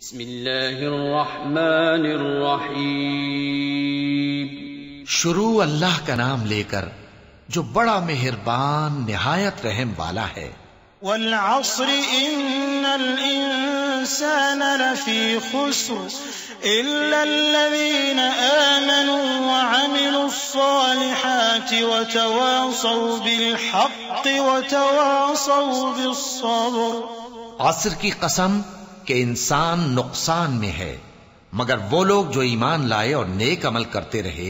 بسم الله الرحمन الرحیم शुरू کا نام لے کر جو بڑا مہربان نہایت رحم والا ہے والعصر ان الانسان لفي خسر الا الذين آمنوا وعملوا الصالحات وتواصوا بالحق وتواصوا بالصبر عصر کی قسم कि इंसान नुकसान में है मगर वो लोग जो ईमान लाए और नेक अमल करते रहे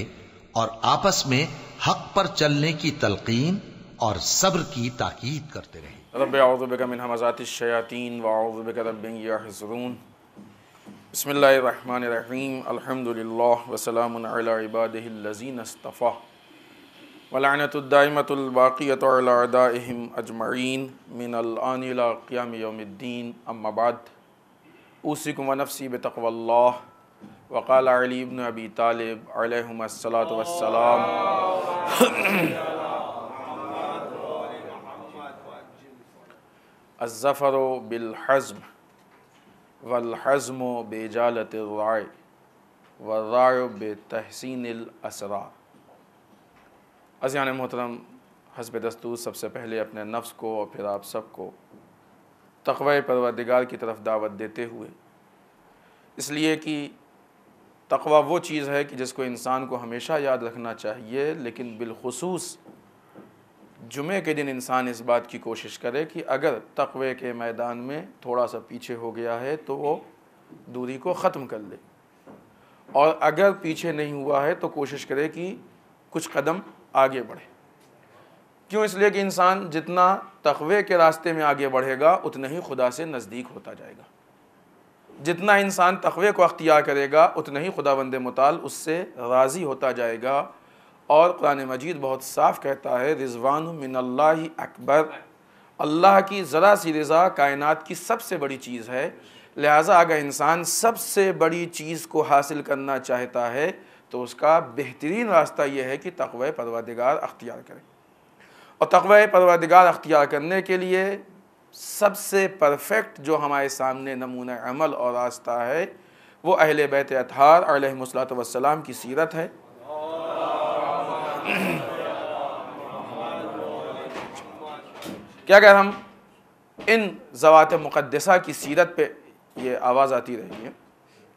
और आपस में हक पर चलने की तलकीन और सब्र की ताकीद करते रहे रबातिन वाउबिकरून बसमीम अलहमदिल्ला वसलामबादीन यौमद्दीन अम्माबाद उसी कुम नफसी बतकवल्ला वक़ाल अलीबन अबी तालब अलहमसलात वसलाम अज़फ़र बिलहज़म वलहज़म बेजालत राय व वर्राय बहसिन असरा अज़ान मोहतरम हसब दस्तूर सबसे पहले अपने नफ्स को और फिर आप सबको तकवा परवरदिगार की तरफ दावत देते हुए इसलिए कि तकवा वो चीज़ है कि जिसको इंसान को हमेशा याद रखना चाहिए लेकिन बिलखसूस जुमे के दिन इंसान इस बात की कोशिश करे कि अगर तकवे के मैदान में थोड़ा सा पीछे हो गया है तो वो दूरी को ख़त्म कर ले और अगर पीछे नहीं हुआ है तो कोशिश करे कि कुछ कदम आगे बढ़े क्यों इसलिए कि इंसान जितना तखवे के रास्ते में आगे बढ़ेगा उतना ही खुदा से नज़दीक होता जाएगा जितना इंसान तखवे को अख्तियार करेगा उतना ही खुदा बंद मताल उससे राज़ी होता जाएगा और कुरान मजीद बहुत साफ कहता है रिजवान मिनल्ला अकबर अल्लाह की ज़रा सी रज़ा कायनात की सबसे बड़ी चीज़ है लिहाजा अगर इंसान सबसे बड़ी चीज़ को हासिल करना चाहता है तो उसका बेहतरीन रास्ता यह है कि तखवे परवादिगार अख्तियार करें और तकवा परवरदिगार अख्तियार करने के लिए सबसे परफेक्ट जो हमारे सामने नमूना अमल और रास्ता है वो अहल बैत अतहार अलमसलात वसलाम की सीरत है क्या अगर हम इन जवात मुक़दसा की सीरत पे ये आवाज़ आती रहेगी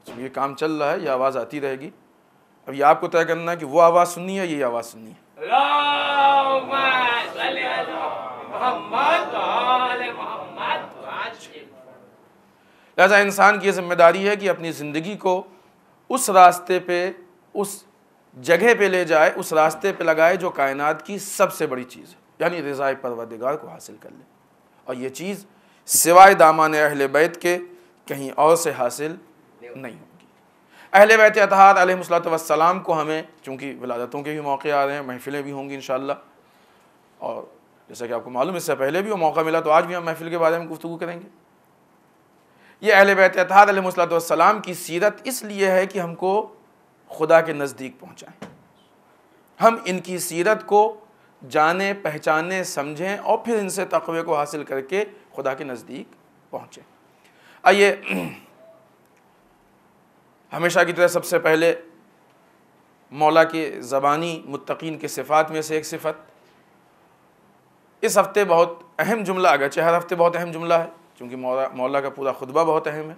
तो ये काम चल रहा है ये आवाज़ आती रहेगी अब ये आपको तय करना है कि वो आवाज़ सुननी है ये आवाज़ सुननी है मोहम्मद लिहाजा इंसान की जिम्मेदारी है कि अपनी ज़िंदगी को उस रास्ते पे उस जगह पे ले जाए उस रास्ते पे लगाए जो कायनात की सबसे बड़ी चीज़ है यानी रज़ाए परवरदिगार को हासिल कर ले और ये चीज़ सिवाय दामान अहल बैत के कहीं और से हासिल नहीं होगी अहल बैत अतहार अलमसलाम को हमें चूँकि वलादतों के भी मौके आ रहे हैं महफ़िलें भी होंगी इन और जैसा कि आपको मालूम इससे पहले भी वो मौका मिला तो आज भी हम महफिल के बारे में गुफ्तु करेंगे ये अहल बैत अतहाद की सीरत इसलिए है कि हमको खुदा के नज़दीक पहुँचाएँ हम इनकी सीरत को जाने पहचाने समझें और फिर इनसे तकवे को हासिल करके खुदा के नज़दीक पहुँचें आइए हमेशा की तरह सबसे पहले मौला के ज़बानी मुतकीन के सिफ़ात में से एक सिफ़त इस हफ्ते बहुत अहम जुमला चाहे हर हफ्ते बहुत अहम जुमला है चूँकि मौला मौला का पूरा खुतबा बहुत अहम है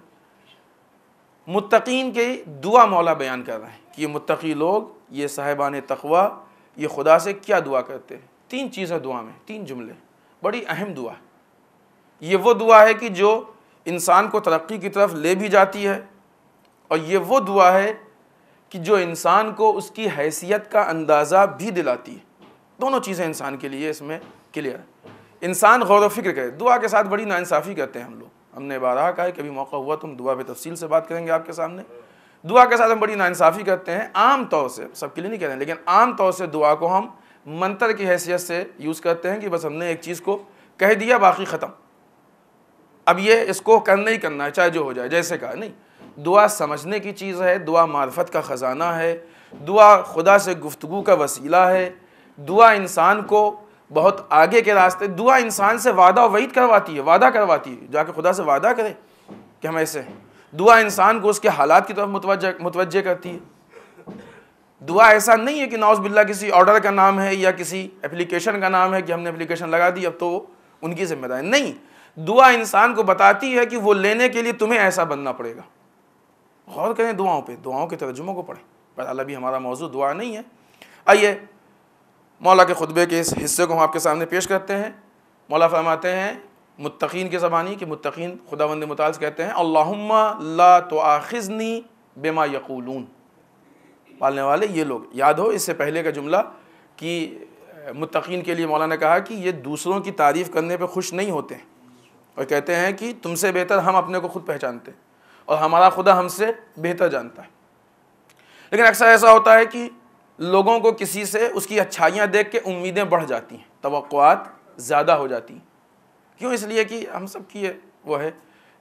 मुतकीन के दुआ मौला बयान कर रहे हैं कि ये मुतकी लोग ये साहिबान तखवा ये खुदा से क्या दुआ करते हैं तीन चीज़ें दुआ में तीन जुमले बड़ी अहम दुआ है ये वो दुआ है कि जो इंसान को तरक्की की तरफ ले भी जाती है और ये वो दुआ है कि जो इंसान को उसकी हैसियत का अंदाज़ा भी दिलाती है दोनों चीज़ें इंसान के लिए इसमें क्लियर है इंसान गौर फिक्र करे दुआ के साथ बड़ी नाानसाफ़ी करते हैं हम लोग हमने बारह कहा है कभी मौका हुआ तो हम दुआ पे तफसील से बात करेंगे आपके सामने दुआ के साथ हम बड़ी नाइंसाफ़ी करते हैं आम तौर से सबके लिए नहीं कह रहे हैं लेकिन आम तौर से दुआ को हम मंत्र की हैसियत से यूज़ करते हैं कि बस हमने एक चीज़ को कह दिया बाकी ख़त्म अब ये इसको करना ही करना है चाहे जो हो जाए जैसे कहा नहीं दुआ समझने की चीज़ है दुआ मार्फत का ख़जाना है दुआ खुदा से गुफ्तु का वसीला है दुआ इंसान को बहुत आगे के रास्ते दुआ इंसान से वादा वहीद करवाती है वादा करवाती है जाके खुदा से वादा करे कि हम ऐसे दुआ इंसान को उसके हालात की तरफ मुतवजह करती है दुआ ऐसा नहीं है कि नौज बिल्ला किसी ऑर्डर का नाम है या किसी एप्लीकेशन का नाम है कि हमने एप्लीकेशन लगा दी अब तो उनकी जिम्मेदारी नहीं दुआ इंसान को बताती है कि वो लेने के लिए तुम्हें ऐसा बनना पड़ेगा गौर करें दुआओं पे दुआओं के तर्जुमों को पढ़ें पर अल्लाह भी हमारा मौजूद दुआ नहीं है आइए मौला के खुतबे के इस हिस्से को हम आपके सामने पेश करते हैं मौला फरमाते हैं मुतकीन के ज़बानी कि मुतकीन खुदावंद मताल कहते हैं अल्लाहुम्मा ला तो आखिज़नी बेमा यकूलून पालने वाले ये लोग याद हो इससे पहले का जुमला कि मुतकीन के लिए मौला ने कहा कि ये दूसरों की तारीफ़ करने पर खुश नहीं होते हैं और कहते हैं कि तुमसे बेहतर हम अपने को खुद पहचानते हैं और हमारा खुदा हमसे बेहतर जानता है लेकिन अक्सर ऐसा होता है कि लोगों को किसी से उसकी अच्छाइयाँ देख के उम्मीदें बढ़ जाती हैं तोक़ात ज़्यादा हो जाती हैं क्यों इसलिए कि हम सब की है वो है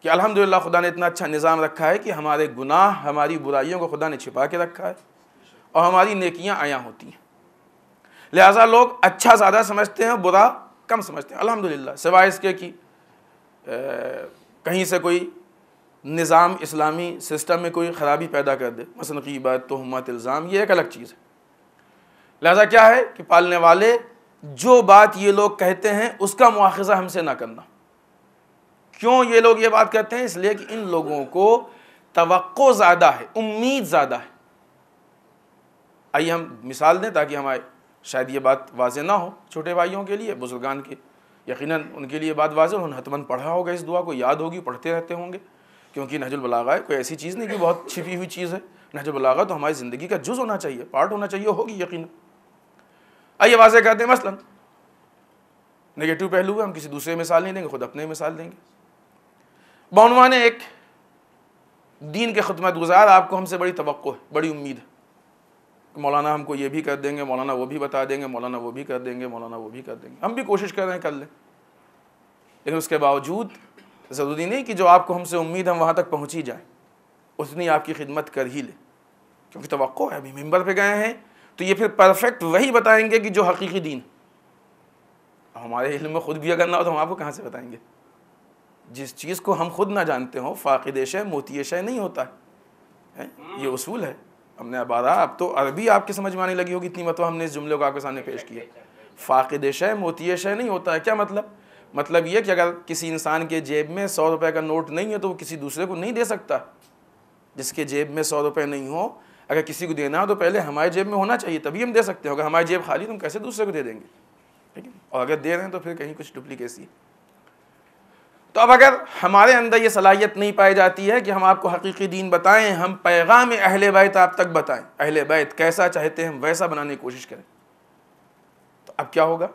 कि अल्हम्दुलिल्लाह खुदा ने इतना अच्छा निज़ाम रखा है कि हमारे गुनाह हमारी बुराइयों को खुदा ने छिपा के रखा है और हमारी नेकियां आया होती हैं लिहाजा लोग अच्छा ज़्यादा समझते हैं बुरा कम समझते हैं अलहमदिल्ला सिवाय इसके कि कहीं से कोई निज़ाम इस्लामी सिस्टम में कोई ख़राबी पैदा कर दे मसनकी बात तोहमत इल्ज़ाम ये एक अलग चीज़ है लिहाजा क्या है कि पालने वाले जो बात ये लोग कहते हैं उसका मुआजा हमसे ना करना क्यों ये लोग ये बात कहते हैं इसलिए कि इन लोगों को तो ज़्यादा है उम्मीद ज़्यादा है आइए हम मिसाल दें ताकि हमारे शायद ये बात वाज ना हो छोटे भाइयों के लिए बुजुर्गान के यकीन उनके लिए बात वाज उन्होंने हतमन पढ़ा होगा इस दुआ को याद होगी पढ़ते रहते होंगे क्योंकि नहजुलबलागा कोई ऐसी चीज़ नहीं कि बहुत छिपी हुई चीज़ है नहजुलबलागा तो हमारी ज़िंदगी का जुज़ होना चाहिए पार्ट होना चाहिए होगी यकीन आइए वाजे करते हैं मसलन नेगेटिव पहलू है हम किसी दूसरे मिसाल नहीं देंगे खुद अपने मिसाल देंगे बानवान एक दीन के खदमत गुजार आपको हमसे बड़ी तो बड़ी उम्मीद है मौलाना हमको ये भी कर देंगे मौलाना वो भी बता देंगे मौलाना वो भी कर देंगे मौलाना वो भी कर देंगे हम भी कोशिश कर रहे हैं कर लें लेकिन उसके बावजूद ज़रूरी नहीं कि जो आपको हमसे उम्मीद हम वहाँ तक पहुँच ही जाए उतनी आपकी खिदमत कर ही लें क्योंकि तो है अभी मेम्बर पर गए हैं तो ये फिर परफेक्ट वही बताएंगे कि जो हकीकी दीन हमारे इल्म में ख़ुद भी अगर ना हो तो हम आपको कहाँ से बताएंगे जिस चीज़ को हम खुद ना जानते हो फ़ाक़द शय मोती शय नहीं होता है, है? ये उसूल है हमने अबारा अब तो अरबी आपके समझ में आने लगी होगी इतनी मतलब हमने इस जुमले को आपके सामने पेश किया फ़ाक़द शय मोती शय नहीं होता है क्या मतलब मतलब ये कि अगर किसी इंसान के जेब में सौ रुपये का नोट नहीं है तो वो किसी दूसरे को नहीं दे सकता जिसके जेब में सौ रुपये नहीं हो अगर किसी को देना हो तो पहले हमारे जेब में होना चाहिए तभी हम दे सकते हो अगर हमारी जेब खाली तो हम कैसे दूसरे को दे देंगे ठीक है और अगर दे रहे हैं तो फिर कहीं कुछ डुप्लीकेसी तो अब अगर हमारे अंदर ये सलाहियत नहीं पाई जाती है कि हम आपको हकीकी दीन बताएं हम पैगाम अहले बैत आप तक बताएं अहले बैत कैसा चाहते हैं हम वैसा बनाने की कोशिश करें तो अब क्या होगा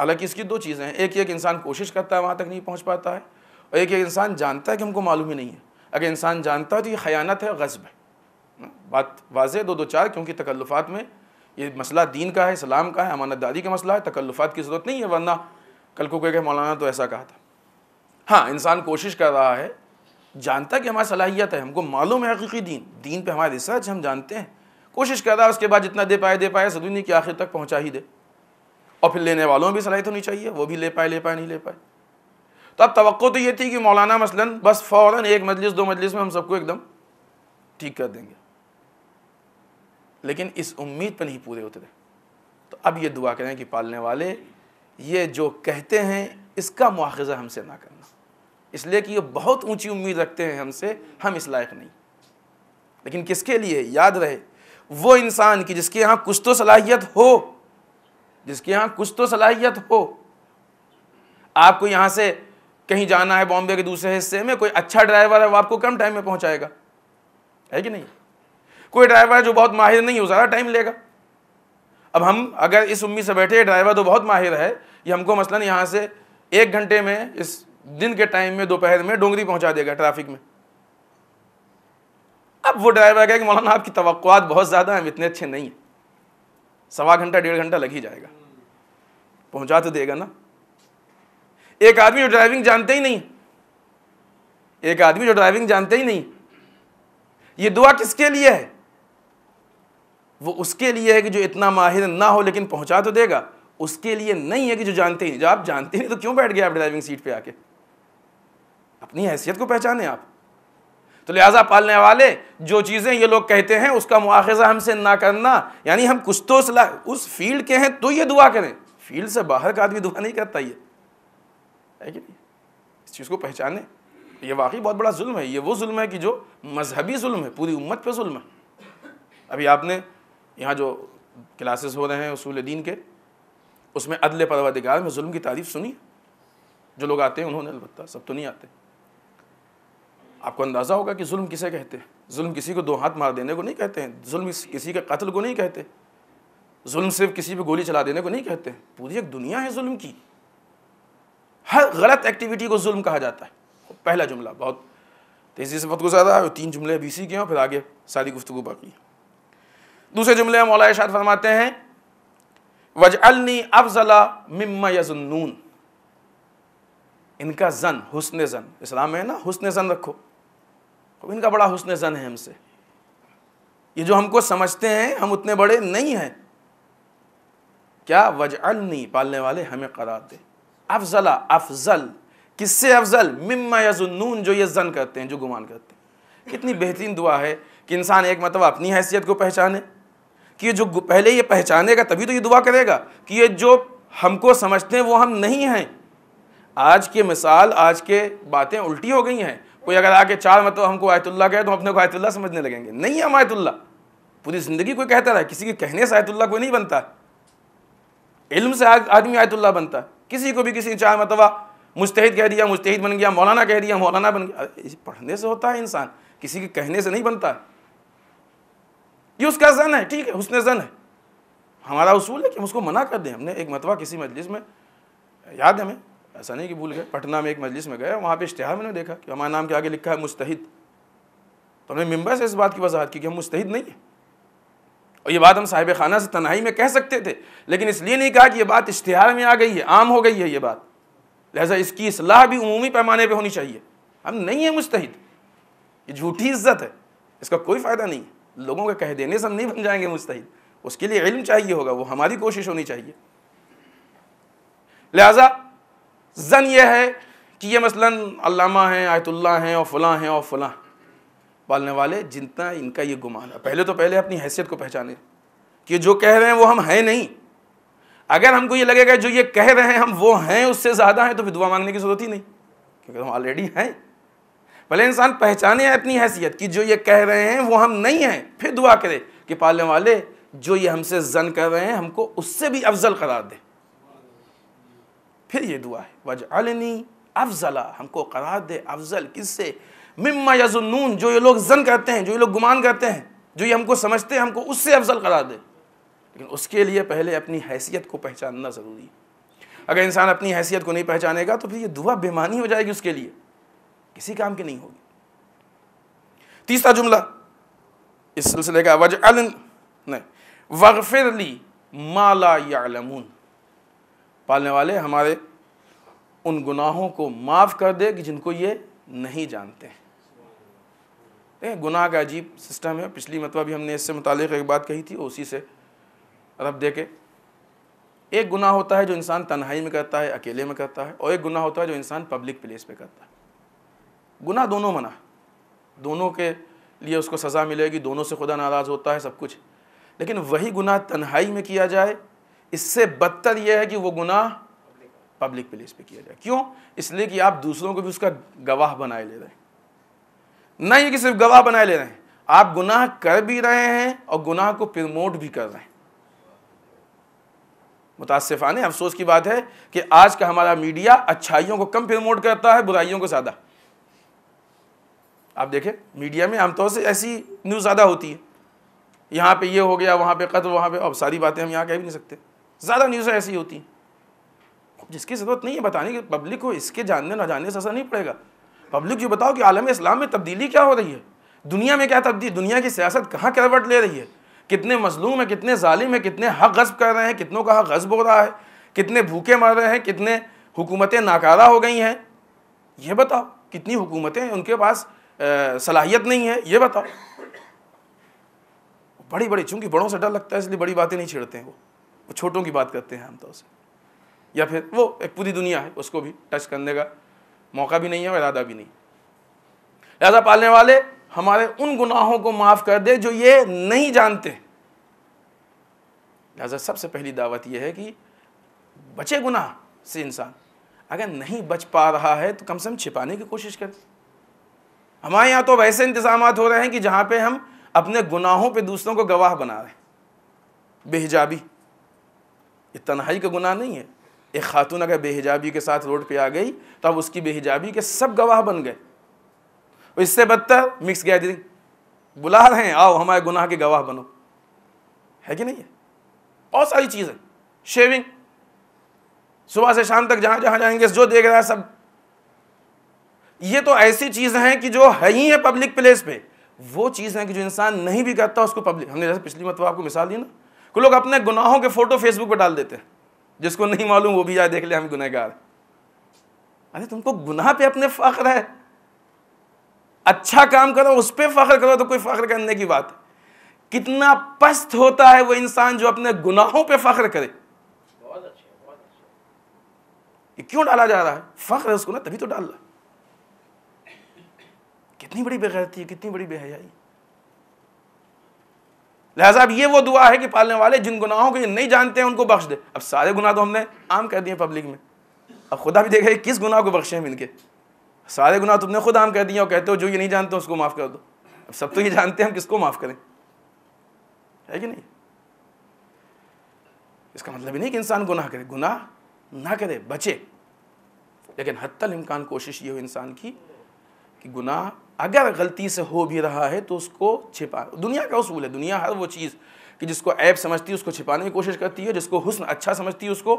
हालांकि इसकी दो चीज़ें हैं एक एक इंसान कोशिश करता है वहाँ तक नहीं पहुँच पाता है और एक एक इंसान जानता है कि हमको मालूम ही नहीं है अगर इंसान जानता है तो ये खयानत है गज़ब है बात वाज दो दो चार क्योंकि तकल्लुफात में ये मसला दीन का है सलाम का है अमानत दादी का मसला है तकल्लुफात की ज़रूरत नहीं है वरना कल को कह मौलाना तो ऐसा कहा था हाँ इंसान कोशिश कर रहा है जानता कि हमारी सलाहियत है हमको मालूम है हकीकी दीन दीन पे हमारा रिसर्च हम जानते हैं कोशिश कर रहा है उसके बाद जितना दे पाए दे पाए जरूरी नहीं कि आखिर तक पहुँचा ही दे और फिर लेने वालों में भी सलाहियत होनी चाहिए वो भी ले पाए ले पाए नहीं ले पाए तो अब तो ये थी कि मौलाना मसलन बस फ़ौर एक मजलिस दो मजलिस में हम सबको एकदम ठीक कर देंगे लेकिन इस उम्मीद पर नहीं पूरे उतरे तो अब ये दुआ करें कि पालने वाले ये जो कहते हैं इसका मुआज़ा हमसे ना करना इसलिए कि ये बहुत ऊंची उम्मीद रखते हैं हमसे हम इस लायक नहीं लेकिन किसके लिए याद रहे वो इंसान कि जिसके यहाँ कुछ तो सलाहियत हो जिसके यहाँ कुछ तो सलाहियत हो आपको यहाँ से कहीं जाना है बॉम्बे के दूसरे हिस्से में कोई अच्छा ड्राइवर है वो आपको कम टाइम में पहुँचाएगा है कि नहीं कोई ड्राइवर जो बहुत माहिर नहीं हो ज़्यादा टाइम लेगा अब हम अगर इस उम्मीद से बैठे ड्राइवर तो बहुत माहिर है ये हमको मसलन यहाँ से एक घंटे में इस दिन के टाइम में दोपहर में डोंगरी पहुँचा देगा ट्रैफिक में अब वो ड्राइवर कहेगा मौलाना आपकी तो बहुत ज़्यादा हैं इतने अच्छे नहीं हैं सवा घंटा डेढ़ घंटा लग ही जाएगा पहुंचा तो देगा ना एक आदमी जो ड्राइविंग जानते ही नहीं एक आदमी जो ड्राइविंग जानते ही नहीं ये दुआ किसके लिए है वो उसके लिए है कि जो इतना माहिर ना हो लेकिन पहुँचा तो देगा उसके लिए नहीं है कि जो जानते ही जो आप जानते नहीं तो क्यों बैठ गए आप ड्राइविंग सीट पर आके अपनी हैसियत को पहचाने आप तो लिहाजा पालने वाले जो चीज़ें ये लोग कहते हैं उसका मुआज़ा हमसे ना करना यानी हम कुछ तो सलाह उस फील्ड के हैं तो ये दुआ करें फील्ड से बाहर का आदमी दुआ नहीं करता ये है कि नहीं इस चीज़ को पहचाने ये वाकई बहुत बड़ा जुल्म है ये वो जुल्म है कि जो मजहबी जुल्म है पूरी उम्मत पे जुल्म है अभी आपने यहाँ जो क्लासेस हो रहे हैं उसूल दीन के उसमें अदल परवरदिगार में जुल्म की तारीफ सुनी जो लोग आते हैं उन्होंने अलबत्ता सब तो नहीं आते आपको अंदाज़ा होगा कि जुल्म किसे कहते हैं जुल्म किसी को दो हाथ मार देने को नहीं कहते हैं जुल्म किसी के कत्ल को नहीं कहते जुल्म सिर्फ किसी पे गोली चला देने को नहीं कहते पूरी एक दुनिया है जुल्म की हर गलत एक्टिविटी को जुल्म कहा जाता है पहला जुमला बहुत तेज़ी से बहुत गुजारा तीन जुमले बी सी के हैं फिर आगे सारी गुफ्तु बाकी है दूसरे जुमले में मौला इशाद फरमाते हैं वजअलनी अफजला मिम्मा यजनून इनका जन हुसन जन इस्लाम में ना हुसन जन रखो इनका बड़ा हुसन जन है हमसे ये जो हमको समझते हैं हम उतने बड़े नहीं हैं क्या वज अलनी पालने वाले हमें करार दे अफजला अफजल किससे अफजल मिम्मा यजुन्नून जो ये जन करते हैं जो गुमान करते हैं कितनी बेहतरीन दुआ है कि इंसान एक मतलब अपनी हैसियत को पहचाने कि जो पहले ये पहचानेगा तभी तो ये दुआ करेगा कि ये जो हमको समझते हैं वो हम नहीं हैं आज के मिसाल आज के बातें उल्टी हो गई हैं कोई अगर आके चार मतलब हमको आयतुल्ला कहे तो हम अपने को आयतुल्ला समझने लगेंगे नहीं हम आयतुल्ला पूरी ज़िंदगी कोई कहता रहा किसी के कहने से आयतुल्ला कोई नहीं बनता इल्म से आदमी आयतुल्ला बनता है किसी को भी किसी ने चार मतवा मुस्तहिद कह दिया मुस्तहिद बन गया मौलाना कह दिया मौलाना बन गया पढ़ने से होता है इंसान किसी के कहने से नहीं बनता है ये उसका जन है ठीक है उसने जन है हमारा उसूल है कि हम उसको मना कर दें हमने एक मतवा किसी मजलिस में याद है हमें ऐसा नहीं कि भूल गए पटना में एक मजलिस में गए वहाँ पे इश्तहार मैंने देखा कि हमारे नाम के आगे लिखा है मुस्तहिद तो हमने मेम्बर से इस बात की वजाहत की कि हम मुस्तहिद नहीं हैं और ये बात हम साहिब खाना से तनाई में कह सकते थे लेकिन इसलिए नहीं कहा कि ये बात इश्तहार में आ गई है आम हो गई है ये बात लिहाजा इसकी असलाह भी अमूमी पैमाने पर होनी चाहिए हम नहीं हैं मुस्तहिद ये झूठी इज्जत है इसका कोई फ़ायदा नहीं है लोगों के कह देने से हम नहीं बन जाएंगे मुस्तहिद उसके लिए इल्म चाहिए होगा वो हमारी कोशिश होनी चाहिए लिहाजा जन यह है कि ये मसलन अल्लामा हैं आयतुल्ला हैं और फलां हैं और फलां पालने वाले जितना इनका ये गुमान है पहले तो पहले अपनी हैसियत को पहचाने कि जो कह रहे हैं वो हम हैं नहीं अगर हमको ये लगेगा जो ये कह रहे हैं हम वो हैं उससे ज़्यादा हैं तो फिर दुआ मांगने की ज़रूरत ही नहीं क्योंकि हम ऑलरेडी हैं पहले इंसान पहचाने अपनी हैसियत कि जो ये कह रहे हैं वो हम नहीं हैं फिर दुआ करे कि पालने वाले जो ये हमसे जन कर रहे हैं हमको उससे भी अफजल करार दे फिर ये दुआ है वज अलनी अफजला हमको करार दे अफजल किससे मिम्मा जुनून जो ये लोग जन करते हैं जो ये लोग गुमान करते हैं जो ये हमको समझते हैं हमको उससे अफजल करार दे लेकिन उसके लिए पहले अपनी हैसियत को पहचानना ज़रूरी है अगर इंसान अपनी हैसियत को नहीं पहचानेगा तो फिर ये दुआ बेमानी हो जाएगी उसके लिए किसी काम की नहीं होगी तीसरा जुमला इस सिलसिले का वज नहीं वगफिर ली माला या पालने वाले हमारे उन गुनाहों को माफ़ कर दे कि जिनको ये नहीं जानते हैं गुनाह का अजीब सिस्टम है पिछली मतलब भी हमने इससे मुतल एक बात कही थी उसी से रब दे के एक गुनाह होता है जो इंसान तन्हाई में करता है अकेले में करता है और एक गुनाह होता है जो इंसान पब्लिक प्लेस पे करता है गुना दोनों मना दोनों के लिए उसको सज़ा मिलेगी दोनों से खुदा नाराज़ होता है सब कुछ लेकिन वही गुनाह तन्हाई में किया जाए इससे बदतर यह है कि वो गुनाह पब्लिक प्लेस पे किया जाए क्यों इसलिए कि आप दूसरों को भी उसका गवाह बनाए ले रहे हैं नहीं कि सिर्फ गवाह बनाए ले रहे हैं आप गुनाह कर भी रहे हैं और गुनाह को प्रमोट भी कर रहे हैं मुतासफ़ान अफसोस की बात है कि आज का हमारा मीडिया अच्छाइयों को कम प्रमोट करता है बुराइयों को ज़्यादा आप देखें मीडिया में आमतौर से ऐसी न्यूज़ ज़्यादा होती है यहाँ पे ये हो गया वहाँ पे कत्ल वहाँ पे अब सारी बातें हम यहाँ कह भी नहीं सकते ज़्यादा न्यूज़ ऐसी होती हैं जिसकी ज़रूरत नहीं है बताने की पब्लिक को इसके जानने ना जानने से असर नहीं पड़ेगा पब्लिक जो बताओ कि आलम इस्लाम में तब्दीली क्या हो रही है दुनिया में क्या तब्दील दुनिया की सियासत कहाँ करवट ले रही है कितने मजलूम हैं कितने ालिम हैं कितने हक गस्ब कर रहे हैं कितनों का हक गस्ब हो रहा है कितने भूखे मर रहे हैं कितने हुकूमतें नाकारा हो गई हैं ये बताओ कितनी हुकूमतें उनके पास सलाहियत नहीं है ये बताओ बड़ी बड़ी चूंकि बड़ों से डर लगता है इसलिए बड़ी बातें नहीं छेड़ते हैं वो वो छोटों की बात करते हैं आमतौर से या फिर वो एक पूरी दुनिया है उसको भी टच करने का मौका भी नहीं है और इरादा भी नहीं लिहाजा पालने वाले हमारे उन गुनाहों को माफ़ कर दे जो ये नहीं जानते लिहाजा सबसे पहली दावत यह है कि बचे गुनाह से इंसान अगर नहीं बच पा रहा है तो कम से कम छिपाने की कोशिश करें हमारे यहाँ तो वैसे इंतजाम हो रहे हैं कि जहाँ पे हम अपने गुनाहों पे दूसरों को गवाह बना रहे हैं बेहिजाबी ये तनहाई का गुनाह नहीं है एक खातून अगर बेहिजाबी के साथ रोड पे आ गई तो अब उसकी बेहिजाबी के सब गवाह बन गए इससे बदतर मिक्स गैदरिंग बुला रहे हैं आओ हमारे गुनाह के गवाह बनो है कि नहीं है बहुत सारी चीज़ें शेविंग सुबह से शाम तक जहाँ जहाँ जाएंगे जो देख रहा है सब ये तो ऐसी चीज़ हैं कि जो है ही है पब्लिक प्लेस पे वो चीज़ है कि जो इंसान नहीं भी करता उसको पब्लिक हमने जैसे पिछली मतलब आपको मिसाल दी ना कि लोग अपने गुनाहों के फ़ोटो फेसबुक पर डाल देते हैं जिसको नहीं मालूम वो भी जाए देख ले हम गुनहगार अरे तुमको गुनाह पे अपने फ़ख्र है अच्छा काम करो उस पर फ़ख्र करो तो कोई फ़ख्र करने की बात कितना पस्त होता है वह इंसान जो अपने गुनाहों पर फख्र करे बहुत क्यों डाला जा रहा है फख्र है उसको ना तभी तो डाल रहा है कितनी बड़ी बेगैरती है कितनी बड़ी बेहयाई लिहाजा अब ये वो दुआ है कि पालने वाले जिन गुनाहों को ये नहीं जानते हैं उनको बख्श दे अब सारे गुनाह तो हमने आम कह दिए पब्लिक में अब खुदा भी देखेगा किस गुनाह को बख्शे हैं इनके सारे गुनाह तुमने खुद आम कह दिए और कहते हो जो ये नहीं जानते उसको माफ़ कर दो अब सब तो ये जानते हैं हम किसको माफ़ करें है कि नहीं इसका मतलब ही नहीं कि इंसान गुनाह करे गुनाह ना करे बचे लेकिन हत्तल इम्कान कोशिश ये हो इंसान की कि गुनाह अगर गलती से हो भी रहा है तो उसको छिपा दुनिया का उसूल है दुनिया हर वो चीज़ कि जिसको ऐप समझती है उसको छिपाने की कोशिश करती है जिसको हुस्न अच्छा समझती है उसको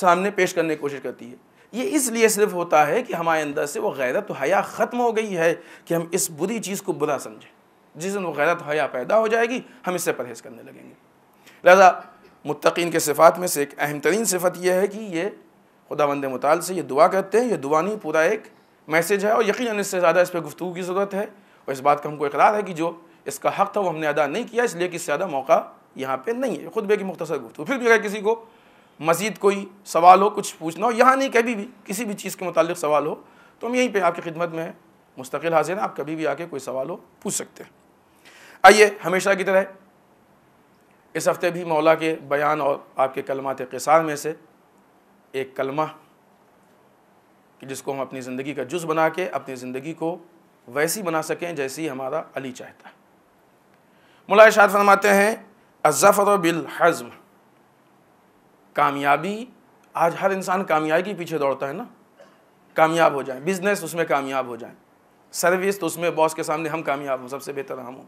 सामने पेश करने की कोशिश करती है ये इसलिए सिर्फ होता है कि हमारे अंदर से वो गैरत तो हया ख़त्म हो गई है कि हम इस बुरी चीज़ को बुरा समझें जिस दिन वो गैरत तो हया पैदा हो जाएगी हम इससे परहेज़ करने लगेंगे लिहाजा मुतकीन के सिफ़ात में से एक अहम तरीन सिफत यह है कि ये खुदा बंद मताल से ये दुआ करते हैं ये दुआ नहीं पूरा एक मैसेज है और यकीन इससे ज़्यादा इस पर गुफ्तु की ज़रूरत है और इस बात का हमको इकरार है कि जो इसका हक था वो हमने अदा नहीं किया इसलिए कि इससे ज़्यादा मौका यहाँ पर नहीं है खुतबे की मुख्तर गुफ्तु फिर भी अगर किसी को मज़ीद कोई सवाल हो कुछ पूछना हो यहाँ नहीं कभी भी किसी भी चीज़ के मतलब सवाल हो तो हम यहीं पर आपकी खिदमत में हैं मुस्तकिल हाजिर हैं आप कभी भी आके कोई सवाल हो पूछ सकते हैं आइए हमेशा की तरह इस हफ़्ते भी मौला के बयान और आपके कलमात किसार में से एक कलमा कि जिसको हम अपनी ज़िंदगी का जुज़ बना के अपनी ज़िंदगी को वैसी बना सकें जैसी हमारा अली चाहता है मुला इशाद फरमाते हैं अज़फ़र बिल हज़म कामयाबी आज हर इंसान कामयाबी के पीछे दौड़ता है ना कामयाब हो जाए बिज़नेस उसमें कामयाब हो जाए सर्विस तो उसमें बॉस के सामने हम कामयाब हों सबसे बेहतर हम हों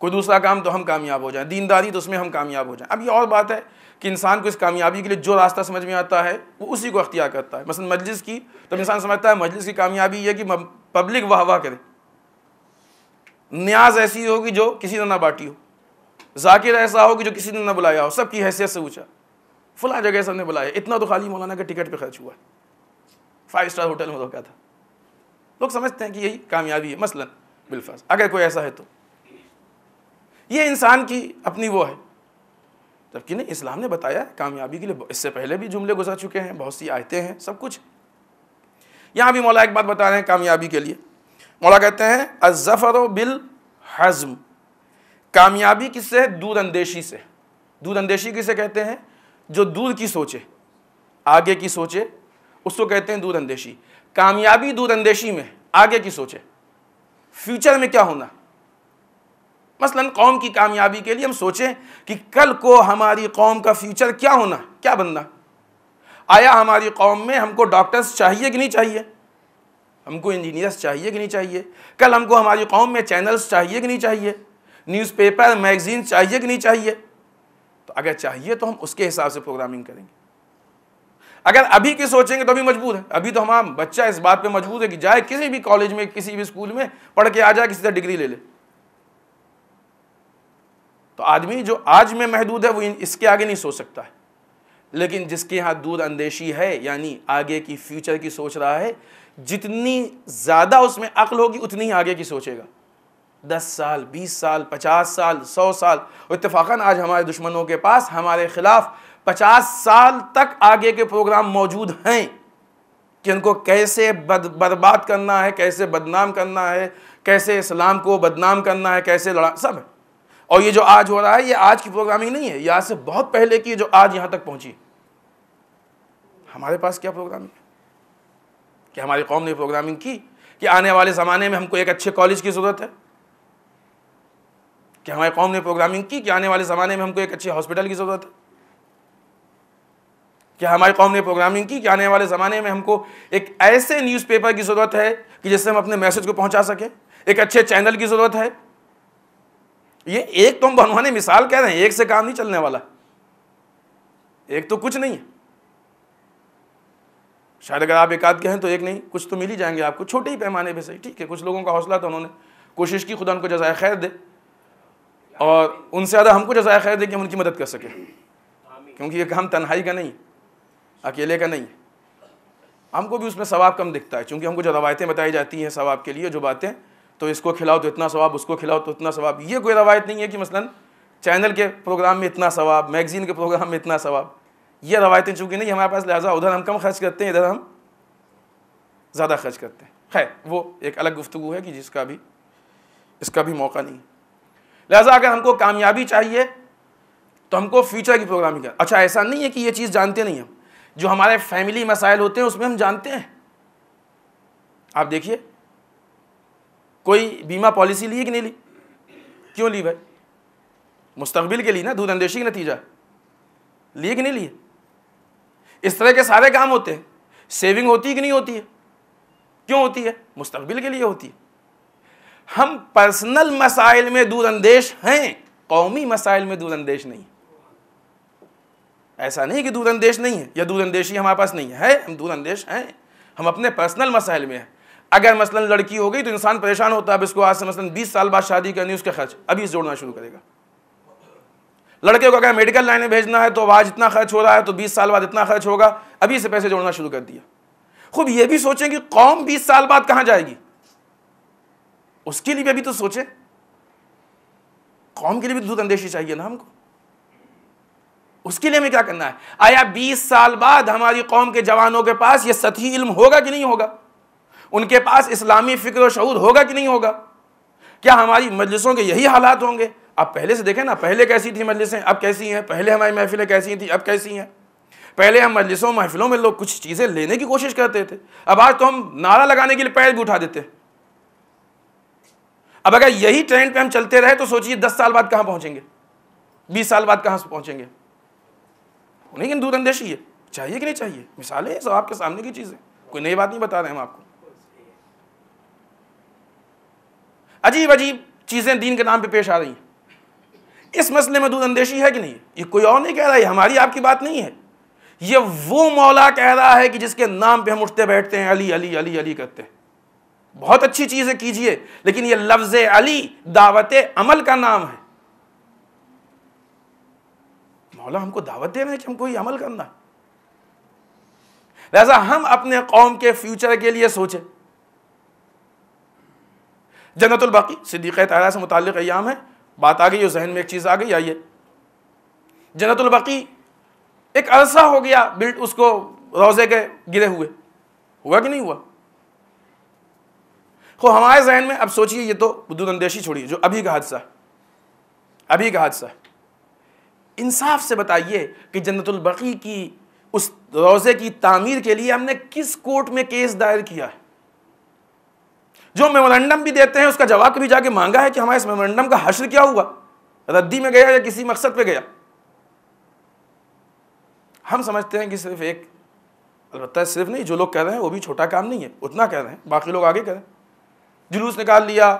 कोई दूसरा काम तो हम कामयाब हो जाएं दीनदारी तो उसमें हम कामयाब हो जाएं अब ये और बात है कि इंसान को इस कामयाबी के लिए जो रास्ता समझ में आता है वो उसी को अख्तियार करता है मसल मजलिस की तो इंसान समझता है मजलिस की कामयाबी यह कि पब्लिक वाह वाह करे न्याज ऐसी होगी जो किसी ने ना बाटी हो जाकिर ऐसा हो कि जो किसी ने ना बुलाया हो सबकी हैसियत से ऊँचा फला जगह सबने बुलाया इतना तो खाली मौलाना का टिकट पर खर्च हुआ है फाइव स्टार होटल में धोखा तो था लोग समझते हैं कि यही कामयाबी है मसलन बिलफास अगर कोई ऐसा है तो ये इंसान की अपनी वो है जबकि नहीं इस्लाम ने बताया कामयाबी के लिए इससे पहले भी जुमले गुजर चुके हैं बहुत सी आयतें हैं सब कुछ यहाँ भी मौला एक बात बता रहे हैं कामयाबी के लिए मौला कहते हैं अज़फ़र बिल हज़म कामयाबी किससे है दूरअंदेशी से दूरअंदेशी किसे कहते हैं जो दूर की सोचे आगे की सोचे उसको कहते हैं दूरअंदेशी कामयाबी दूरअंदेशी में आगे की सोचे फ्यूचर में क्या होना मसलन कौम की कामयाबी के लिए हम सोचें कि कल को हमारी कौम का फ्यूचर क्या होना क्या बनना आया हमारी कौम में हमको डॉक्टर्स चाहिए कि नहीं चाहिए हमको इंजीनियर्स चाहिए कि नहीं चाहिए कल हमको हमारी कौम में चैनल्स चाहिए कि नहीं चाहिए न्यूज़पेपर मैगज़ीन चाहिए कि नहीं चाहिए तो अगर चाहिए तो हम उसके हिसाब से प्रोग्रामिंग करेंगे अगर अभी की सोचेंगे तो अभी मजबूर है अभी तो हमारा बच्चा इस बात पे मजबूर है कि जाए किसी भी कॉलेज में किसी भी स्कूल में पढ़ के आ जाए किसी तरह डिग्री ले ले तो आदमी जो आज में महदूद है वो इसके आगे नहीं सोच सकता है लेकिन जिसके यहाँ दूर अंदेशी है यानी आगे की फ्यूचर की सोच रहा है जितनी ज़्यादा उसमें अक्ल होगी उतनी ही आगे की सोचेगा दस साल बीस साल पचास साल सौ साल इतफाक़ान आज हमारे दुश्मनों के पास हमारे ख़िलाफ़ पचास साल तक आगे के प्रोग्राम मौजूद हैं कि इनको कैसे बद, बर्बाद करना है कैसे बदनाम करना है कैसे इस्लाम को बदनाम करना है कैसे लड़ा सब है और ये जो आज हो रहा है ये आज की प्रोग्रामिंग नहीं है ये आज से बहुत पहले की जो आज यहाँ तक पहुँची हमारे पास क्या प्रोग्रामिंग है हमारी कौम ने प्रोग्रामिंग की कि आने वाले ज़माने में हमको एक अच्छे कॉलेज की ज़रूरत है क्या हमारी कौम ने प्रोग्रामिंग की कि आने वाले ज़माने में हमको एक अच्छे हॉस्पिटल की ज़रूरत है क्या हमारी कौम ने प्रोग्रामिंग की कि आने वाले ज़माने में हमको एक ऐसे न्यूज़पेपर की ज़रूरत है कि जिससे हम अपने मैसेज को पहुंचा सकें एक अच्छे चैनल की ज़रूरत है ये एक तो हम बनवाने मिसाल कह रहे हैं एक से काम नहीं चलने वाला एक तो कुछ नहीं है शायद अगर आप एक आध कहें तो एक नहीं कुछ तो मिल ही जाएंगे आपको छोटे ही पैमाने पे सही ठीक है कुछ लोगों का हौसला था उन्होंने कोशिश की खुदा उनको जजाय खैर दे और उनसे ज़्यादा हमको जजाय खैर दे कि हम उनकी मदद कर सकें क्योंकि ये काम तन्हाई का नहीं अकेले का नहीं हमको भी उसमें सवाब कम दिखता है क्योंकि हमको जो रवायतें बताई जाती हैं सवाब के लिए जो बातें तो इसको खिलाओ तो इतना सवाब उसको खिलाओ तो इतना सवाब ये कोई रवायत नहीं है कि मसलन चैनल के प्रोग्राम में इतना सवाब मैगज़ीन के प्रोग्राम में इतना सवाब ये रवायतें चूँकि नहीं हमारे पास लिहाजा उधर हम कम खर्च करते हैं इधर हम ज़्यादा खर्च करते हैं खैर वो एक अलग गुफ्तु है कि जिसका भी इसका भी मौका नहीं लिहाजा अगर हमको कामयाबी चाहिए तो हमको फ्यूचर की प्रोग्रामिंग कर अच्छा ऐसा नहीं है कि ये चीज़ जानते नहीं हम जो हमारे फैमिली मसाइल होते हैं उसमें हम जानते हैं आप देखिए कोई बीमा पॉलिसी ली कि नहीं ली क्यों ली भाई मुस्तबिल के लिए ना दूध अंदेशी का नतीजा लिए कि नहीं लिए इस तरह के सारे काम होते हैं सेविंग होती है कि नहीं होती है क्यों होती है मुस्तबिल के लिए होती है हम पर्सनल मसाइल में दूर अंदेश हैं कौमी मसाइल में दूर अंदेश नहीं ऐसा नहीं कि दूर अंदेश नहीं है या दूर अंदेशी हमारे पास नहीं है, है हम दूर अंदेश हैं हम अपने पर्सनल मसाइल में हैं अगर मसलन लड़की हो गई तो इंसान परेशान होता है अब इसको आज से मसलन 20 साल बाद शादी करनी उसका खर्च अभी जोड़ना शुरू करेगा लड़के को अगर मेडिकल लाइन में भेजना है तो आज इतना खर्च हो रहा है तो 20 साल बाद इतना खर्च होगा अभी से पैसे जोड़ना शुरू कर दिया खूब ये भी सोचें कि कौम 20 साल बाद कहां जाएगी उसके लिए भी अभी तो सोचे कौम के लिए भी दूध अंदेशी चाहिए ना हमको उसके लिए हमें क्या करना है आया बीस साल बाद हमारी कौम के जवानों के पास यह सती इल्म होगा कि नहीं होगा उनके पास इस्लामी फ़िक्र और होगा कि नहीं होगा क्या हमारी मजलिसों के यही हालात होंगे आप पहले से देखें ना पहले कैसी थी मजलिसें अब कैसी हैं पहले हमारी महफिलें कैसी थी अब कैसी हैं पहले हम मजलिसों महफिलों में लोग कुछ चीज़ें लेने की कोशिश करते थे अब आज तो हम नारा लगाने के लिए पैर भी उठा देते अब अगर यही ट्रेंड पे हम चलते रहे तो सोचिए दस साल बाद कहाँ पहुँचेंगे बीस साल बाद कहाँ पहुँचेंगे उन्हें दूरअंदेशी है चाहिए कि नहीं चाहिए मिसालें सब आपके सामने की चीज़ें कोई नई बात नहीं बता रहे हम आपको अजीब अजीब चीज़ें दीन के नाम पे पेश आ रही हैं इस मसले में दूध अंदेशी है कि नहीं ये कोई और नहीं कह रहा है हमारी आपकी बात नहीं है ये वो मौला कह रहा है कि जिसके नाम पे हम उठते बैठते हैं अली अली अली अली करते हैं बहुत अच्छी चीज़ें कीजिए लेकिन ये लफ्ज़ अली दावत अमल का नाम है मौला हमको दावत दे रहे हैं कि हमको ये अमल करना है लिहाजा हम अपने कौम के फ्यूचर के लिए सोचें जन्नतबाकी सिद्दीक़ तहरा से मुतल अयाम है बात आ गई और जहन में एक चीज़ आ गई आइए जन्नतबाकी एक अरसा हो गया बिल्ट उसको रोज़े के गिरे हुए हुआ कि नहीं हुआ हो हमारे जहन में अब सोचिए ये तो दूरंदेशी छोड़िए जो अभी का हादसा अभी का हादसा इंसाफ से बताइए कि जन्नतुलबकी की उस रोज़े की तामीर के लिए हमने किस कोर्ट में केस दायर किया है जो मेमोरेंडम भी देते हैं उसका जवाब कभी जाके मांगा है कि हमारे इस मेमोरेंडम का हश्र क्या हुआ रद्दी में गया या किसी मकसद पे गया हम समझते हैं कि सिर्फ एक अलबत् सिर्फ नहीं जो लोग कह रहे हैं वो भी छोटा काम नहीं है उतना कह रहे हैं बाकी लोग आगे करें जुलूस निकाल लिया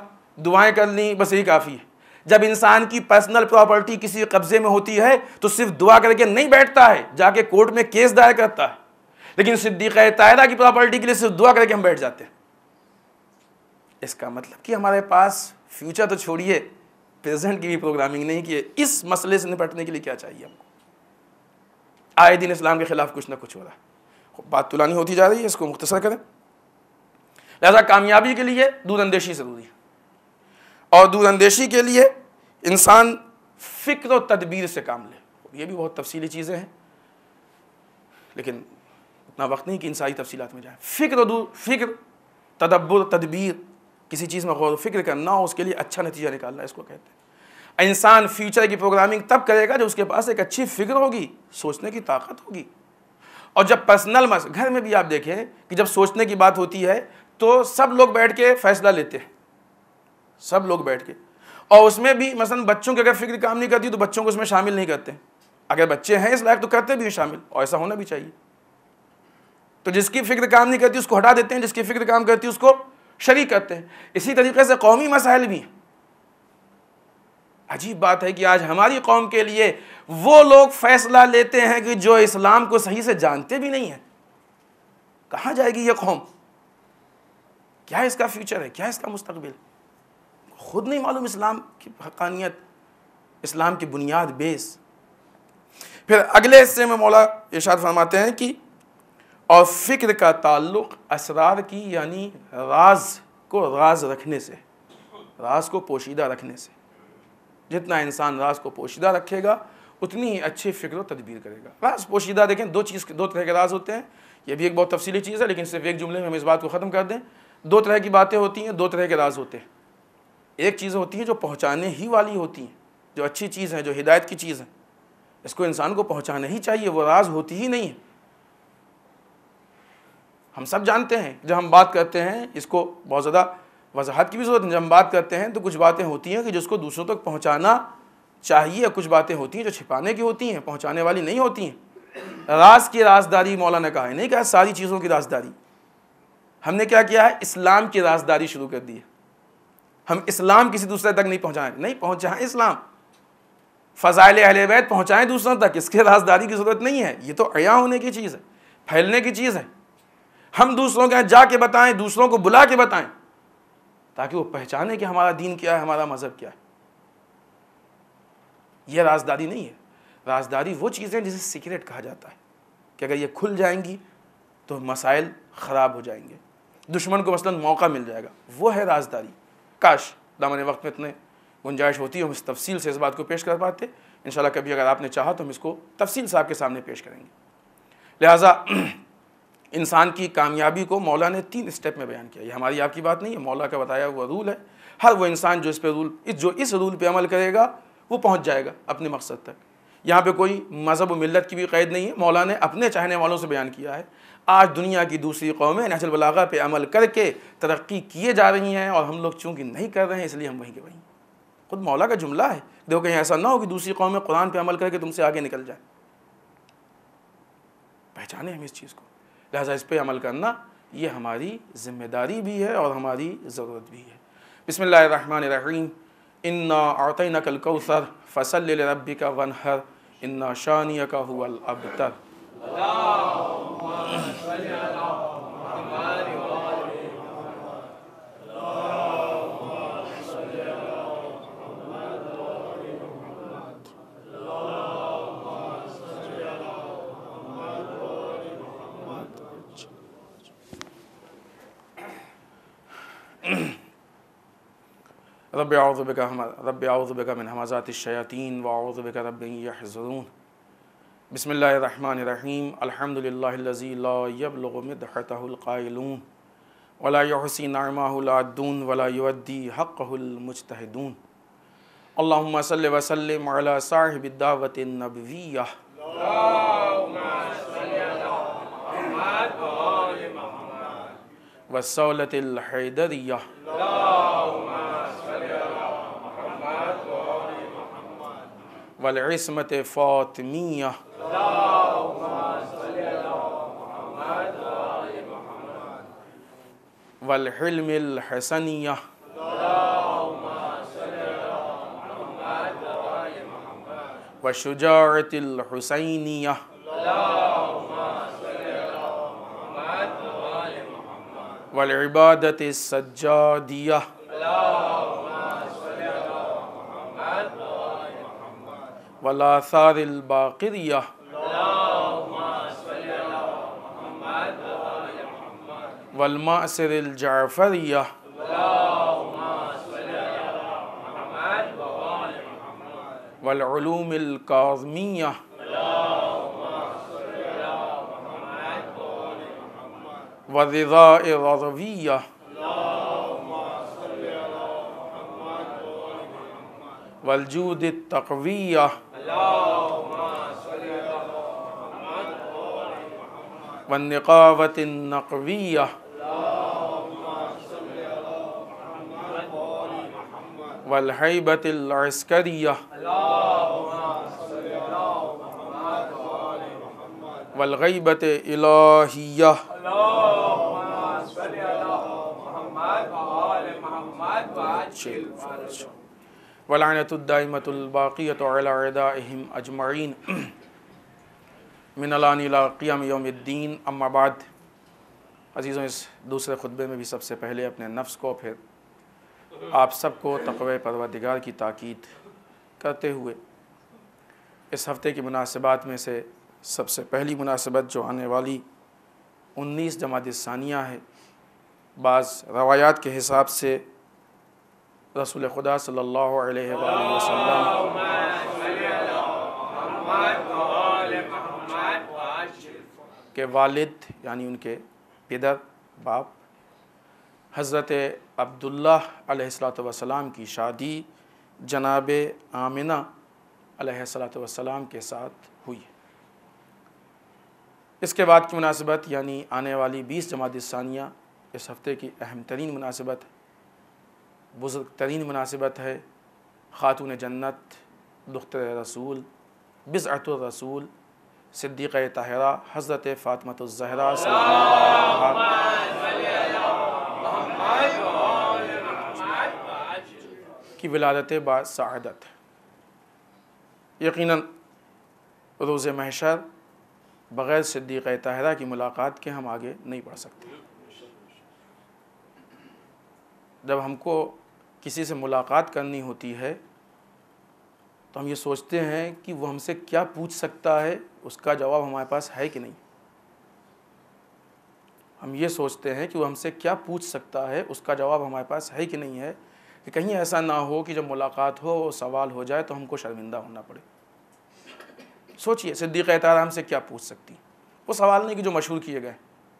दुआएं कर ली बस यही काफ़ी है जब इंसान की पर्सनल प्रॉपर्टी किसी कब्जे में होती है तो सिर्फ दुआ करके नहीं बैठता है जाके कोर्ट में केस दायर करता है लेकिन सिद्दीक़ तायरा की प्रॉपर्टी के लिए सिर्फ दुआ करके हम बैठ जाते हैं इसका मतलब कि हमारे पास फ्यूचर तो छोड़िए प्रेजेंट की भी प्रोग्रामिंग नहीं की है इस मसले से निपटने के लिए क्या चाहिए हमको आए दिन इस्लाम के खिलाफ कुछ ना कुछ हो रहा है बात तुलानी होती जा रही है इसको मुख्तसर करें लिहाजा कामयाबी के लिए दूरंदेशी ज़रूरी है और दूरंदेशी के लिए इंसान फ़िक्र तदबीर से काम ले ये भी बहुत तफसीली चीज़ें हैं लेकिन इतना वक्त नहीं कि इन सारी तफसीत में जाए फ़िक्र फ़िक्र तदब्बर तदबीर किसी चीज़ में गौर फिक्र करना हो उसके लिए अच्छा नतीजा निकालना इसको कहते हैं इंसान फ्यूचर की प्रोग्रामिंग तब करेगा जब उसके पास एक अच्छी फिक्र होगी सोचने की ताकत होगी और जब पर्सनल मस घर में भी आप देखें कि जब सोचने की बात होती है तो सब लोग बैठ के फैसला लेते हैं सब लोग बैठ के और उसमें भी मसलन बच्चों की अगर फिक्र काम नहीं करती तो बच्चों को उसमें शामिल नहीं करते अगर बच्चे हैं इस लायक तो करते भी हैं शामिल और ऐसा होना भी चाहिए तो जिसकी फिक्र काम नहीं करती उसको हटा देते हैं जिसकी फिक्र काम करती उसको शरीक करते हैं इसी तरीके से कौमी मसाइल भी अजीब बात है कि आज हमारी कौम के लिए वो लोग फैसला लेते हैं कि जो इस्लाम को सही से जानते भी नहीं हैं कहाँ जाएगी ये कौम क्या इसका फ्यूचर है क्या इसका मुस्तबिल खुद नहीं मालूम इस्लाम की हकानियत इस्लाम की बुनियाद बेस फिर अगले हिस्से में मौला इर्शाद फरमाते हैं कि और फ़िक्र का ताल्लुक असरार की यानी राज को राज रखने से राज को पोशीदा रखने से जितना इंसान राज को पोशीदा रखेगा उतनी ही अच्छी फ़िक्र तदबीर करेगा राज पोशीदा देखें दो चीज़ दो तरह के राज होते हैं ये भी एक बहुत तफसीली चीज़ है लेकिन सिर्फ एक जुमले में हम इस बात को ख़त्म कर दें दो तरह की बातें होती हैं दो तरह के राज होते हैं एक चीज़ होती है जो पहुँचाने ही वाली होती हैं जो अच्छी चीज़ है जो हिदायत की चीज़ है इसको इंसान को पहुँचाना ही चाहिए वो राज होती ही नहीं है हम सब जानते हैं जब हम बात करते हैं इसको बहुत ज़्यादा वजाहत की भी ज़रूरत है जब हम बात करते हैं तो कुछ बातें होती हैं कि जिसको दूसरों तक पहुँचाना चाहिए और कुछ बातें होती हैं जो छिपाने की होती हैं पहुँचाने वाली नहीं होती हैं राज की राजदारी मौलाना कहा है नहीं कहा सारी चीज़ों की राजदारी हमने क्या किया है इस्लाम की राजदारी शुरू कर दी है हम इस्लाम किसी दूसरे तक नहीं पहुँचाएँ नहीं पहुँचाएँ इस्लाम फ़जाइल अहल बैत पहुँचाएँ दूसरों तक इसके राजदारी की ज़रूरत नहीं है ये तो अया होने की चीज़ है फैलने की चीज़ है हम दूसरों के यहाँ जा के बताएं दूसरों को बुला के बताएं ताकि वो पहचाने कि हमारा दीन क्या है हमारा मज़हब क्या है यह राजदारी नहीं है राजदारी वो चीज़ें जिसे सीक्रेट कहा जाता है कि अगर ये खुल जाएंगी तो मसाइल ख़राब हो जाएंगे दुश्मन को मसलन मौका मिल जाएगा वो है राजदारी काश दामन वक्त में इतने गुंजाइश होती है हम इस तफसील से इस बात को पेश कर पाते इन कभी अगर आपने चाहा तो हम इसको तफसील से आपके सामने पेश करेंगे लिहाजा इंसान की कामयाबी को मौला ने तीन स्टेप में बयान किया ये हमारी आपकी बात नहीं है मौला का बताया हुआ रूल है हर वो इंसान जो इस पे रूल इस जो इस रूल पे अमल करेगा वो पहुंच जाएगा अपने मकसद तक यहाँ पे कोई मज़हब मिलत की भी कैद नहीं है मौला ने अपने चाहने वालों से बयान किया है आज दुनिया की दूसरी कौमें नहजल बलागा पर अमल करके तरक्की किए जा रही हैं और हम लोग चूँकि नहीं कर रहे हैं इसलिए हम वहीं के वहीं खुद मौला का जुमला है देखो कहीं ऐसा ना हो कि दूसरी कौमें कुरान पर अमल करके तुमसे आगे निकल जाए पहचाने हम इस चीज़ को लिहाजा इस पर अमल करना ये हमारी जिम्मेदारी भी है और हमारी ज़रूरत भी है रही इन्ना आतई नकल कौसर फसल रबी का वन हर इन्ना शानिया का हुआ अबतर रब आउज़ब का हम रब आउज़ब का मिन हमाजात शयातीन व आउज़ब का रब यहजरून बसमीम अलहमदिल्लाजीबलमदहतलकायलून वला यहसी नामादून वला युद्दी हक़ुलमजतहदून अल्लाम सल वसलम साहिबदावत नबविया वसौलत हैदरिया والعصمة فاطمية اللهم صل على محمد وآل محمد والحلم الحسنية اللهم صل على محمد وآل محمد والشجاعة الحسينية اللهم صل على محمد وآل محمد والعبادة السجادية والآثار الباقرية اللهم صل على محمد وآل محمد والمأسر الجعفرية اللهم صل على محمد وآل محمد والعلوم الكاظمية اللهم صل على محمد وآل محمد والرضاء الرضوية والجود التقوية والنقابة النقبية والهيبة العسكرية والغيبة الإلهية والعنة الدائمة الباقية على عدائهم أجمعين मिनलानीक़ियाम यौमद्दीन अम्माबाद अज़ीज़ों इस दूसरे खुतबे में भी सबसे पहले अपने नफ्स को फिर आप सबको तकवे परवरदिगार की ताक़द करते हुए इस हफ़्ते की मुनासिबात में से सबसे पहली मुनासिबत जो आने वाली उन्नीस जमात सानिया है बाज़ रवायात के हिसाब से रसूल खुदा सल्लल्लाहु अलैहि वसल्लम के वालिद यानी उनके पिदर बाप हज़रत अब्दुल्लाम की शादी जनाब आमिना वसलाम के साथ हुई इसके बाद की मुनासिबत यानी आने वाली बीस जमात सानिया इस हफ़्ते की अहम तरीन मुनासिबत बुज़ुर्ग तरीन मुनासिबत है ख़ातून जन्नत दुख्त रसूल बिज़त रसूल सिद्दीक़ तहरा हज़रत फ़ातमत ज़हरा की विलादत बादत यकीन रोज़ महशर बग़ैर सिद्दीक़ तहरा की मुलाकात के हम आगे नहीं बढ़ सकते जब हमको किसी से मुलाकात करनी होती है हम ये सोचते हैं कि वो हमसे क्या पूछ सकता है उसका जवाब हमारे पास है कि नहीं हम ये सोचते हैं कि वो हमसे क्या पूछ सकता है उसका जवाब हमारे पास है कि नहीं है कि कहीं ऐसा ना हो कि जब मुलाकात हो और सवाल हो जाए तो हमको शर्मिंदा होना पड़े सोचिए सिद्दीक़ एहतराम हमसे क्या पूछ सकती वो सवाल नहीं कि जो मशहूर किए गए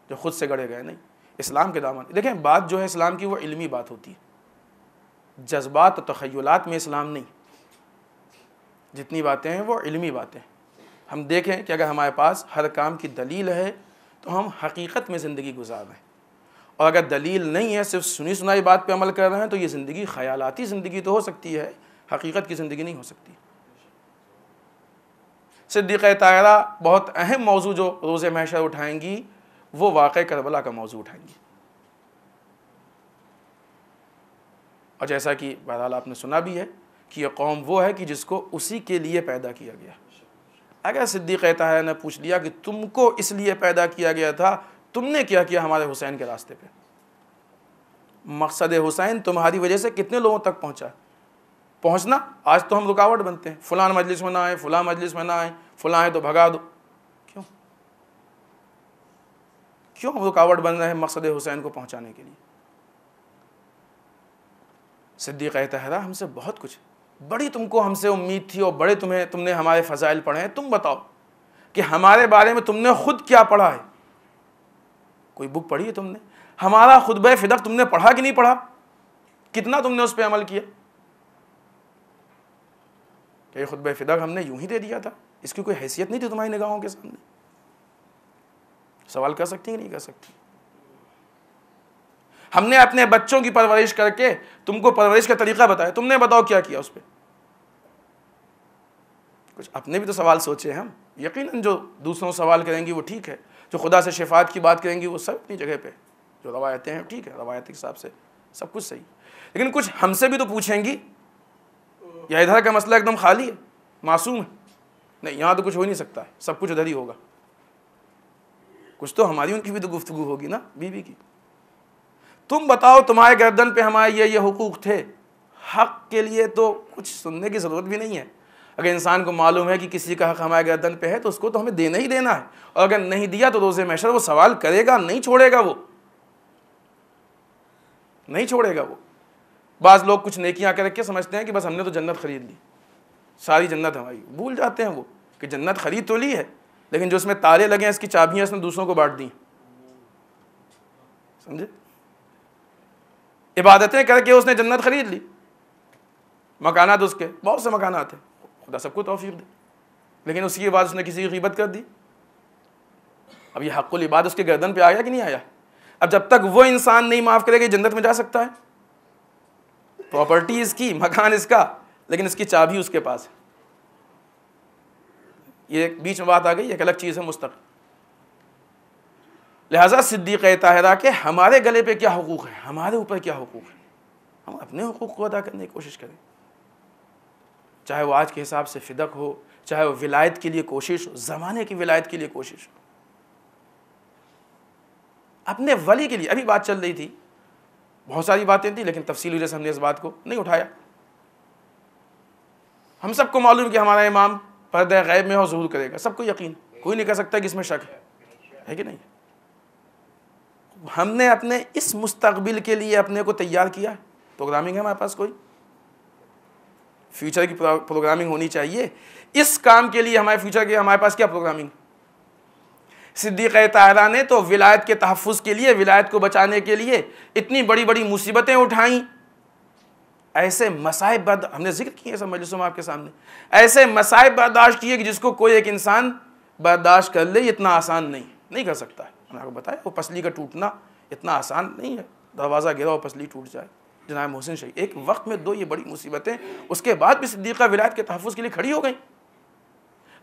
जो ख़ुद से गढ़े गए नहीं इस्लाम के दामन देखें बात जो है इस्लाम की वो इल्मी बात होती है जज्बात तखयलात में इस्लाम नहीं जितनी बातें हैं वो इलमी बातें हैं हम देखें कि अगर हमारे पास हर काम की दलील है तो हम हकीकत में ज़िंदगी गुजार रहे हैं और अगर दलील नहीं है सिर्फ सुनी सुनाई बात पे अमल कर रहे हैं तो ये ज़िंदगी ख़यालती ज़िंदगी तो हो सकती है हकीकत की ज़िंदगी नहीं हो सकती सिद्दीक़ तायरा बहुत अहम मौजू जो रोज़ महशर उठाएंगी वो वाक़ करबला का मौजू उठाएंगी और जैसा कि बहरहाल आपने सुना भी है कि यह कौम वो है कि जिसको उसी के लिए पैदा किया गया अगर सिद्दीक़ तहरा ने पूछ लिया कि तुमको इसलिए पैदा किया गया था तुमने क्या किया हमारे हुसैन के रास्ते पे मकसद हुसैन तुम्हारी वजह से कितने लोगों तक पहुंचा पहुंचना आज तो हम रुकावट बनते हैं फलां मजलिस में ना आए फलां मजलिस में ना आए फलां है तो भगा दो क्यों क्यों हम रुकावट बन रहे हैं मकसद हुसैन को पहुंचाने के लिए सिद्दीक़ तहरा हमसे बहुत कुछ है बड़ी तुमको हमसे उम्मीद थी और बड़े तुम्हें तुमने हमारे फ़जाइल पढ़े हैं तुम बताओ कि हमारे बारे में तुमने खुद क्या पढ़ा है कोई बुक पढ़ी है तुमने हमारा खुद फिदक तुमने पढ़ा कि नहीं पढ़ा कितना तुमने उस पर अमल किया कि खुद फिदक हमने यूं ही दे दिया था इसकी कोई हैसियत नहीं थी तुम्हारी निगाहों के सामने सवाल कर सकती है कि नहीं कर सकती हमने अपने बच्चों की परवरिश करके तुमको परवरिश का तरीका बताया तुमने बताओ क्या किया उस पर कुछ अपने भी तो सवाल सोचे हम यकीनन जो दूसरों सवाल करेंगी वो ठीक है जो खुदा से शिफात की बात करेंगी वो सब अपनी जगह पे जो रवायतें हैं ठीक है रवायत के हिसाब से सब कुछ सही लेकिन कुछ हमसे भी तो पूछेंगी या इधर का मसला एकदम खाली है मासूम है नहीं यहाँ तो कुछ हो ही नहीं सकता है सब कुछ उधर ही होगा कुछ तो हमारी उनकी भी तो गुफ्तु होगी ना बीवी की तुम बताओ तुम्हारे गर्दन पे हमारे ये ये हकूक़ थे हक के लिए तो कुछ सुनने की ज़रूरत भी नहीं है अगर इंसान को मालूम है कि किसी का हक हमारे गर्दन पे है तो उसको तो हमें देना ही देना है और अगर नहीं दिया तो रोज़े मैशर वो सवाल करेगा नहीं छोड़ेगा वो नहीं छोड़ेगा वो बाज़ लोग कुछ नेकियां करके समझते हैं कि बस हमने तो जन्नत ख़रीद ली सारी जन्नत हमारी भूल जाते हैं वो कि जन्नत ख़रीद तो ली है लेकिन जो उसमें ताले लगे हैं इसकी चाबियाँ उसने दूसरों को बांट दी समझे इबादतें करके उसने जन्नत खरीद ली मकानात उसके बहुत से मकानात हैं खुदा सबको तोफ़ी दे लेकिन उसकी बाद उसने किसी की कीमत कर दी अब यह हक़ुल इबाद उसके गर्दन पे आया कि नहीं आया अब जब तक वो इंसान नहीं माफ़ करेगा जन्नत में जा सकता है प्रॉपर्टी इसकी मकान इसका लेकिन इसकी चाबी उसके पास है ये बीच में बात आ गई एक अलग चीज़ है मुस्तक़ लिहाजा सिद्दीक़ ताहरा के हमारे गले पे क्या हकूक़ है हमारे ऊपर क्या हकूक़ है हम अपने हकूक़ को अदा करने की कोशिश करें चाहे वो आज के हिसाब से फिदक हो चाहे वो विलायत के लिए कोशिश हो ज़माने की विलायत के लिए कोशिश हो अपने वली के लिए अभी बात चल रही थी बहुत सारी बातें थी लेकिन तफसी वजह से हमने इस बात को नहीं उठाया हम सबको मालूम कि हमारा इमाम परद गैब में हो जरूर करेगा सबको यकीन कोई नहीं कह सकता कि इसमें शक है है कि नहीं हमने अपने इस मुस्तबिल के लिए अपने को तैयार किया प्रोग्रामिंग है हमारे पास कोई फ्यूचर की प्रोग्रामिंग होनी चाहिए इस काम के लिए हमारे फ्यूचर के हमारे पास क्या प्रोग्रामिंग सिद्दीक तारा ने तो विलायत के तहफ़ के लिए विलायत को बचाने के लिए इतनी बड़ी बड़ी मुसीबतें उठाईं ऐसे मसाइब बर्द हमने जिक्र किए सब मजलिस में आपके सामने ऐसे मसाइब बर्दाश्त किए कि जिसको कोई एक इंसान बर्दाश्त कर ले इतना आसान नहीं नहीं कर सकता है आपको बताया वो पसली का टूटना इतना आसान नहीं है दरवाज़ा गिरा और पसली टूट जाए जनाब मोहसिन शहीद एक वक्त में दो ये बड़ी मुसीबतें उसके बाद भी सिद्दीक़ा विलायत के तहफ़ के लिए खड़ी हो गई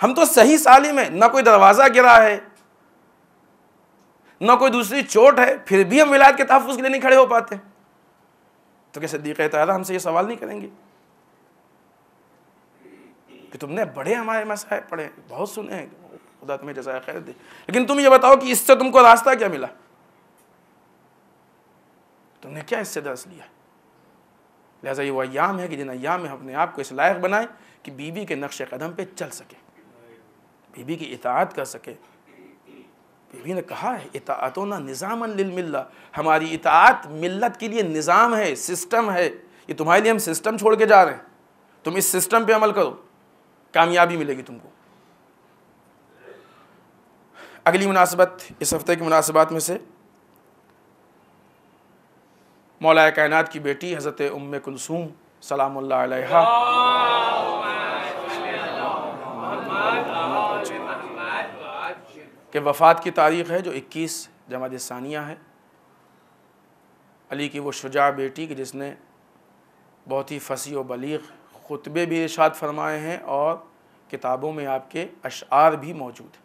हम तो सही साली में ना कोई दरवाज़ा गिरा है ना कोई दूसरी चोट है फिर भी हम विलायत के तहफ़ के लिए नहीं खड़े हो पाते तो क्या सिद्दीक तहरा हमसे ये सवाल नहीं करेंगे कि तुमने बड़े हमारे मसाए पढ़े बहुत सुने हैं खुदा तुम्हें जजाय खैर दे लेकिन तुम ये बताओ कि इससे तुमको रास्ता क्या मिला तुमने क्या इससे दर्ज लिया लिहाजा ये वो अयाम है कि जिन अयाम में अपने आप को इस लायक बनाए कि बीबी के नक्श कदम पे चल सके बीबी की इतात कर सके बीबी ने कहा है इतातो ना निज़ाम मिल्ला हमारी इतात मिलत के लिए निज़ाम है सिस्टम है ये तुम्हारे लिए हम सिस्टम छोड़ के जा रहे हैं तुम इस सिस्टम पे अमल करो कामयाबी मिलेगी तुमको अगली मुनासबत इस हफ़्ते की मुनासबात में से मौलाए कायनात की बेटी हज़रत उम कुलसूम सलाम के वफ़ात की तारीख़ है जो 21 जमात सानिया है अली की वो शुजा बेटी की जिसने बहुत ही फसी व बलीग ख़ुतबे भी इर्शाद फरमाए हैं और किताबों में आपके अशार भी मौजूद हैं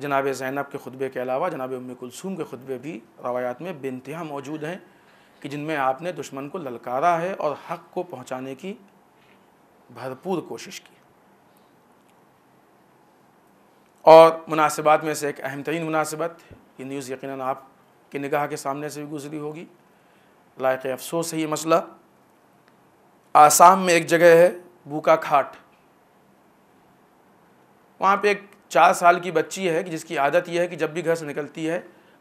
जनाब ज़ैनब के खुतबे के अलावा जनाब उम कुलसूम के खुतबे भी रवायात में बेनतहा मौजूद हैं कि जिनमें आपने दुश्मन को ललकारा है और हक़ को पहुँचाने की भरपूर कोशिश की और मुनासिबात में से एक अहम तरीन मुनासिबत ये न्यूज़ यकीन आप की निगाह के सामने से भी गुजरी होगी लायक अफसोस है ये मसला आसाम में एक जगह है बूका खाट वहाँ पे एक चार साल की बच्ची है कि जिसकी आदत यह है कि जब भी घर से निकलती है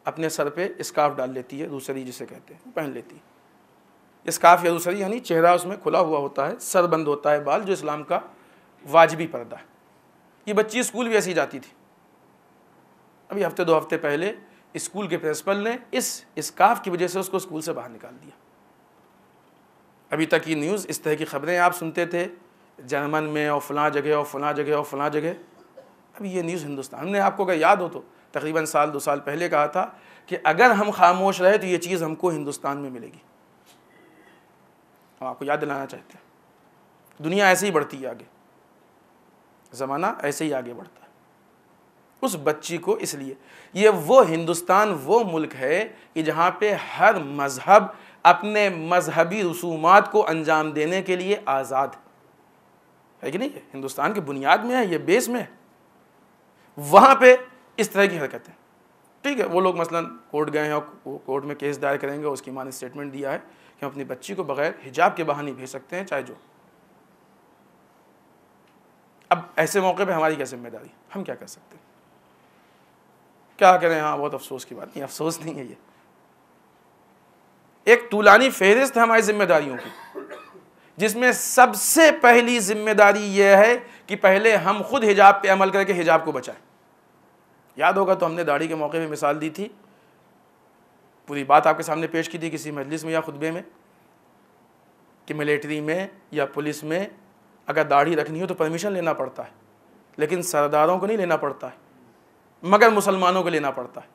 अपने सर पे स्कार्फ डाल लेती है दूसरी जिसे कहते हैं पहन लेती है स्कार्फ या दूसरी यानी चेहरा उसमें खुला हुआ होता है सर बंद होता है बाल जो इस्लाम का वाजबी पर्दा है ये बच्ची स्कूल भी ऐसी जाती थी अभी हफ्ते दो हफ्ते पहले स्कूल के प्रिंसिपल ने इस स्काफ की वजह से उसको स्कूल से बाहर निकाल दिया अभी तक ये न्यूज़ इस तरह की खबरें आप सुनते थे जर्मन में और फलां जगह और फलां जगह और फलां जगह अब ये न्यूज़ हिंदुस्तान हमने आपको अगर याद हो तो तकरीबन साल दो साल पहले कहा था कि अगर हम खामोश रहे तो ये चीज़ हमको हिंदुस्तान में मिलेगी हम आपको याद दिलाना चाहते हैं दुनिया ऐसे ही बढ़ती है आगे ज़माना ऐसे ही आगे बढ़ता है उस बच्ची को इसलिए ये वो हिंदुस्तान वो मुल्क है कि जहाँ पे हर मज़हब अपने मजहबी रसूमात को अंजाम देने के लिए आज़ाद है कि नहीं हिंदुस्तान की बुनियाद में है ये बेस में है वहाँ पे इस तरह की हरकतें ठीक है वो लोग मसलन कोर्ट गए हैं और कोर्ट में केस दायर करेंगे उसकी माँ ने स्टेटमेंट दिया है कि हम अपनी बच्ची को बगैर हिजाब के बहाने भेज सकते हैं चाहे जो अब ऐसे मौके पे हमारी क्या जिम्मेदारी हम क्या कर सकते हैं क्या करें हाँ बहुत अफसोस की बात नहीं अफसोस नहीं है ये एक तूलानी फहरिस्त है हमारी जिम्मेदारियों की जिसमें सबसे पहली जिम्मेदारी यह है कि पहले हम खुद हिजाब पे अमल करके हिजाब को बचाएं याद होगा तो हमने दाढ़ी के मौके पे मिसाल दी थी पूरी बात आपके सामने पेश की थी किसी मजलिस में या खुतबे में कि मिलिट्री में या पुलिस में अगर दाढ़ी रखनी हो तो परमिशन लेना पड़ता है लेकिन सरदारों को नहीं लेना पड़ता है मगर मुसलमानों को लेना पड़ता है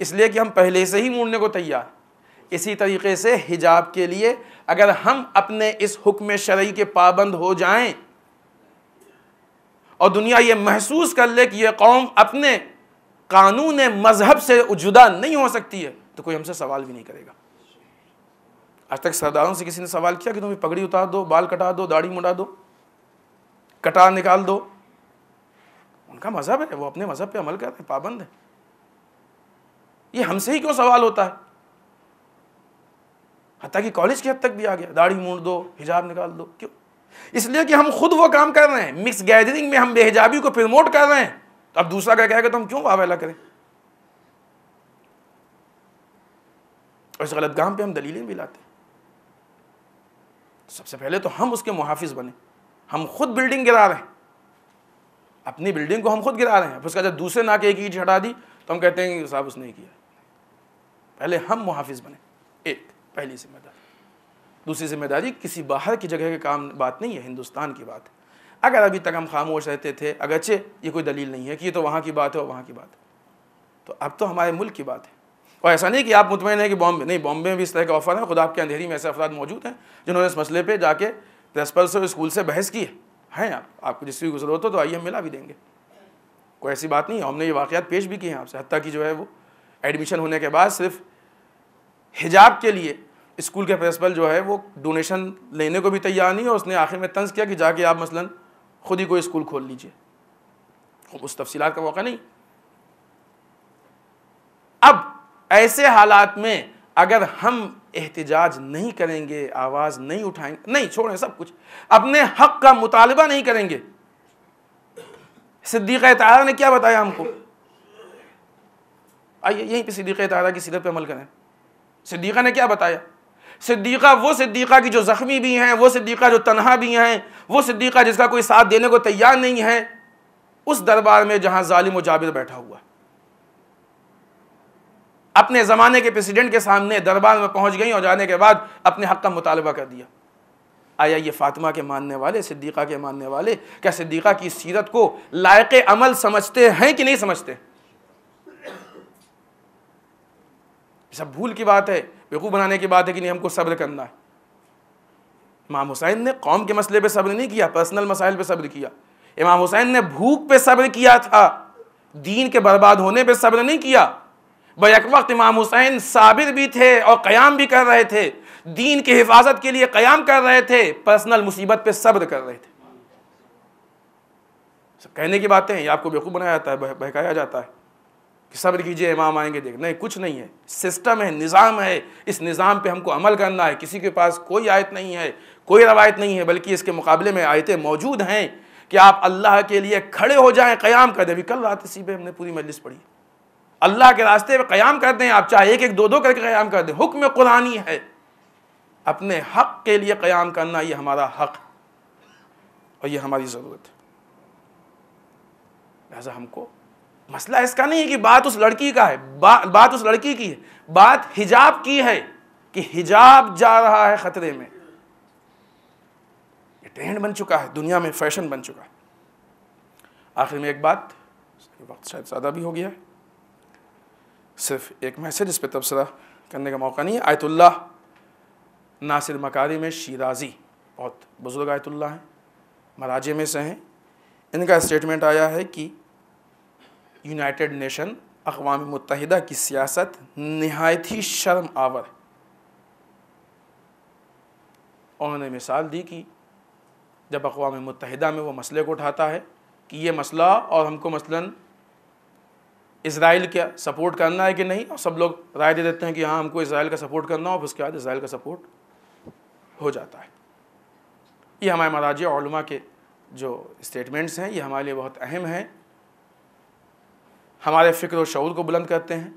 इसलिए कि हम पहले से ही मूड़ने को तैयार इसी तरीके से हिजाब के लिए अगर हम अपने इस हुक्म शरई के पाबंद हो जाएं और दुनिया ये महसूस कर ले कि यह कौम अपने कानून मजहब से जुदा नहीं हो सकती है तो कोई हमसे सवाल भी नहीं करेगा आज तक सरदारों से किसी ने सवाल किया कि तुम्हें पगड़ी उतार दो बाल कटा दो दाढ़ी मुड़ा दो कटा निकाल दो उनका मजहब है वो अपने मजहब पे अमल कर रहे हैं पाबंद है ये हमसे ही क्यों सवाल होता है हत्या कि कॉलेज की हद तक भी आ गया दाढ़ी मूड दो हिजाब निकाल दो क्यों इसलिए कि हम खुद वो काम कर रहे हैं मिक्स गैदरिंग में हम बेहजाबी को प्रमोट कर रहे हैं तो अब दूसरा क्या कहेगा तो हम क्यों वावेला करें और इस गलत काम पर हम दलीलें भी लाते सबसे पहले तो हम उसके मुहाफिज बने हम खुद बिल्डिंग गिरा रहे हैं अपनी बिल्डिंग को हम खुद गिरा रहे हैं उसका जब दूसरे ना के एक ईट हटा दी तो हम कहते हैं कि साहब उसने किया पहले हम मुहाफिज बने एक पहली जिम्मेदारी दूसरी जिम्मेदारी किसी बाहर की जगह के काम बात नहीं है हिंदुस्तान की बात अगर अभी तक हम खामोश रहते थे अगरचे ये कोई दलील नहीं है कि ये तो वहाँ की बात है और वहाँ की बात है तो अब तो हमारे मुल्क की बात है और ऐसा नहीं कि आप मुतमिन हैं कि बॉम्बे नहीं बॉम्बे में भी इस तरह के ऑफर हैं खुद आपके अंधेरी में ऐसे अफराद मौजूद हैं जिन्होंने इस मसले पर जाके प्रिंसिपल से स्कूल से बहस की है हैं आप आपको भी जरूरत हो तो आइए हम मिला भी देंगे कोई ऐसी बात नहीं है हमने ये वाक़ात पेश भी किए हैं आपसे हती कि जो है वो एडमिशन होने के बाद सिर्फ हिजाब के लिए स्कूल के प्रिंसिपल जो है वो डोनेशन लेने को भी तैयार नहीं और उसने आखिर में तंज किया कि जाके आप मसलन खुद ही कोई स्कूल खोल लीजिए उस तफसी का मौका नहीं अब ऐसे हालात में अगर हम एहतजाज नहीं करेंगे आवाज़ नहीं उठाएंगे नहीं छोड़ें सब कुछ अपने हक का मुतालबा नहीं करेंगे सिद्दीक तारा ने क्या बताया हमको आइए यहीं पे सिद्दीक तारा की सीरत पे अमल करें सिद्दीक़ा ने क्या बताया सिद्दीक़ा वो सिद्दीक़ा की जो ज़ख्मी भी हैं वो सिद्दीक़ा जो तनहा भी हैं वो सिद्दीक़ा जिसका कोई साथ देने को तैयार नहीं है उस दरबार में जहां जालिम जाबिर बैठा हुआ अपने ज़माने के प्रेसिडेंट के सामने दरबार में पहुंच गई और जाने के बाद अपने हक़ का मुतालबा कर दिया आया ये फ़ातिमा के मानने वाले सिद्दीक़ा के मानने वाले क्या सिद्दीक़ा की सीरत को लायक अमल समझते हैं कि नहीं समझते सब भूल की बात है बेवकूफ़ बनाने की बात है कि नहीं हमको सब्र करना है इमाम हुसैन ने कौम के मसले पे सब्र नहीं किया पर्सनल मसाइल पे सब्र किया इमाम हुसैन ने भूख पे सब्र किया था दीन के बर्बाद होने पे सब्र नहीं किया बैक वक्त इमाम हुसैन साबिर भी थे और क़याम भी कर रहे थे दीन की हिफाजत के लिए क़याम कर रहे थे पर्सनल मुसीबत पे सब्र कर रहे थे कहने की बातें हैं ये आपको बेवकूफ़ बनाया जाता है बहकाया जाता है कि सब्र कीजिए इमाम आएंगे देख नहीं कुछ नहीं है सिस्टम है निज़ाम है इस निज़ाम पे हमको अमल करना है किसी के पास कोई आयत नहीं है कोई रवायत नहीं है बल्कि इसके मुकाबले में आयतें मौजूद हैं कि आप अल्लाह के लिए खड़े हो जाएं क़याम कर दें कल रात इसी पर हमने पूरी मजलिस पढ़ी अल्लाह के रास्ते में क़याम कर दें आप चाहे एक एक दो दो करके क़याम कर दें हुक्म कुरानी है अपने हक़ के लिए क़याम करना ये हमारा हक़ और ये हमारी ज़रूरत है लिहाजा हमको मसला इसका नहीं है कि बात उस लड़की का है बा, बात उस लड़की की है बात हिजाब की है कि हिजाब जा रहा है ख़तरे में ये ट्रेंड बन चुका है दुनिया में फैशन बन चुका है आखिर में एक बात वक्त शायद ज़्यादा भी हो गया है सिर्फ एक मैसेज इस पर तबसरा करने का मौका नहीं है आयतुल्ला नासिर मकारी में शिराजी बहुत बुज़ुर्ग आयतुल्ला हैं मराजे में से हैं इनका स्टेटमेंट आया है कि यूनाइटेड नेशन अकवा मुतहदा की सियासत नहायत ही शर्म आवर है उन्होंने मिसाल दी कि जब अकवा मुतहदा में वो मसले को उठाता है कि ये मसला और हमको मसलन इसराइल का सपोर्ट करना है कि नहीं और सब लोग राय दे देते हैं कि हाँ हमको इसराइल का सपोर्ट करना और उसके बाद इसराइल का सपोर्ट हो जाता है ये हमारे मराज के जो स्टेटमेंट्स हैं ये हमारे लिए बहुत अहम हैं हमारे फ़िक्र और शूर को बुलंद करते हैं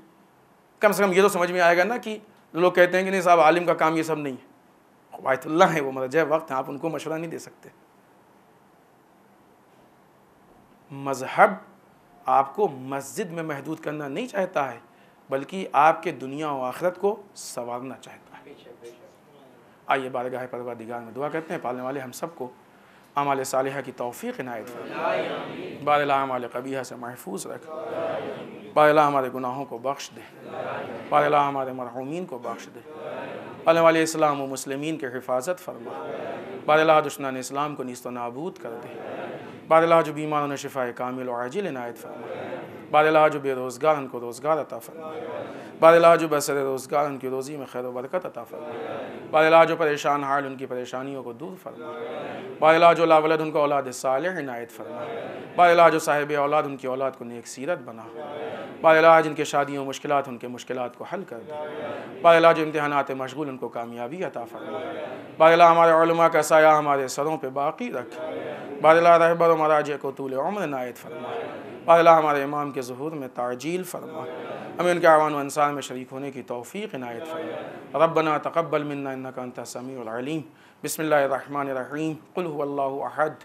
कम से कम ये तो समझ में आएगा ना कि लोग कहते हैं कि नहीं साहब आलिम का काम ये सब नहीं है वायतुल्ला है वो मरजह वक्त हैं आप उनको मशवरा नहीं दे सकते मज़हब आपको मस्जिद में महदूद करना नहीं चाहता है बल्कि आपके दुनिया और आख़रत को संवारना चाहता है आइए बारगाह परवा दिगार में दुआ करते हैं पालने वाले हम सबको আমাল সালিহা কি তৌফিক ইনায়াত फरमा। আমীন। বাদিল আআমাল কাবিহা সে মাহফুজ রাখ। আমীন। বাদিল আআমাল গুনাহোঁ কো বখশ দে। আমীন। বাদিল আআমাল মারহুমিন কো বখশ দে। আমীন। পহলে ওয়ালিহিস সালাম ও মুসলিমিন কে হিফাযত फरमा। আমীন। বাদিল আলা দুশনানে ইসলাম কো নিস্তানা আবুত কর দে। আমীন। বাদিল আলা জু বিমানোনে শিফায়ে কামিল ও আজিল ইনায়াত फरमा। আমীন। বাদিল আলা জু বিরোজগারান কো দোজগারাতা फरमा। আমীন। बादलाज बसर रोज़गार उनकी रोज़ी में खैर वरकत अता फरमा बादलाज परेशान हाल उनकी परेशानियों को दूर फरमा बादलाज लावलद उनका औलाद साल इनायत फरमा बादलाज साहिब औलाद उनकी औलाद को नेक सीरत बना बादलाज इनके शादियों मुश्किल उनके मुश्किल को हल कर दे जो इम्तहानात मशगूल उनको कामयाबी अता फरमा बादला हमारे का साया हमारे सरों पर बाकी रख बादला रहबर महाराज को तूल उम्र नायत फरमा बादला हमारे इमाम के जहूर में ताजील फरमा हमें उनके आवान वनसान कल्याण में शरीक होने की तोफ़ी इनायत फ़रमाए रबना तकबल मन्ना इन्ना समीम बसमीम कुल्लाहद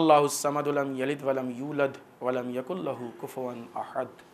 अल्लाहमद वलम यूलद वलम यकुल्लु कुफ़वन अहद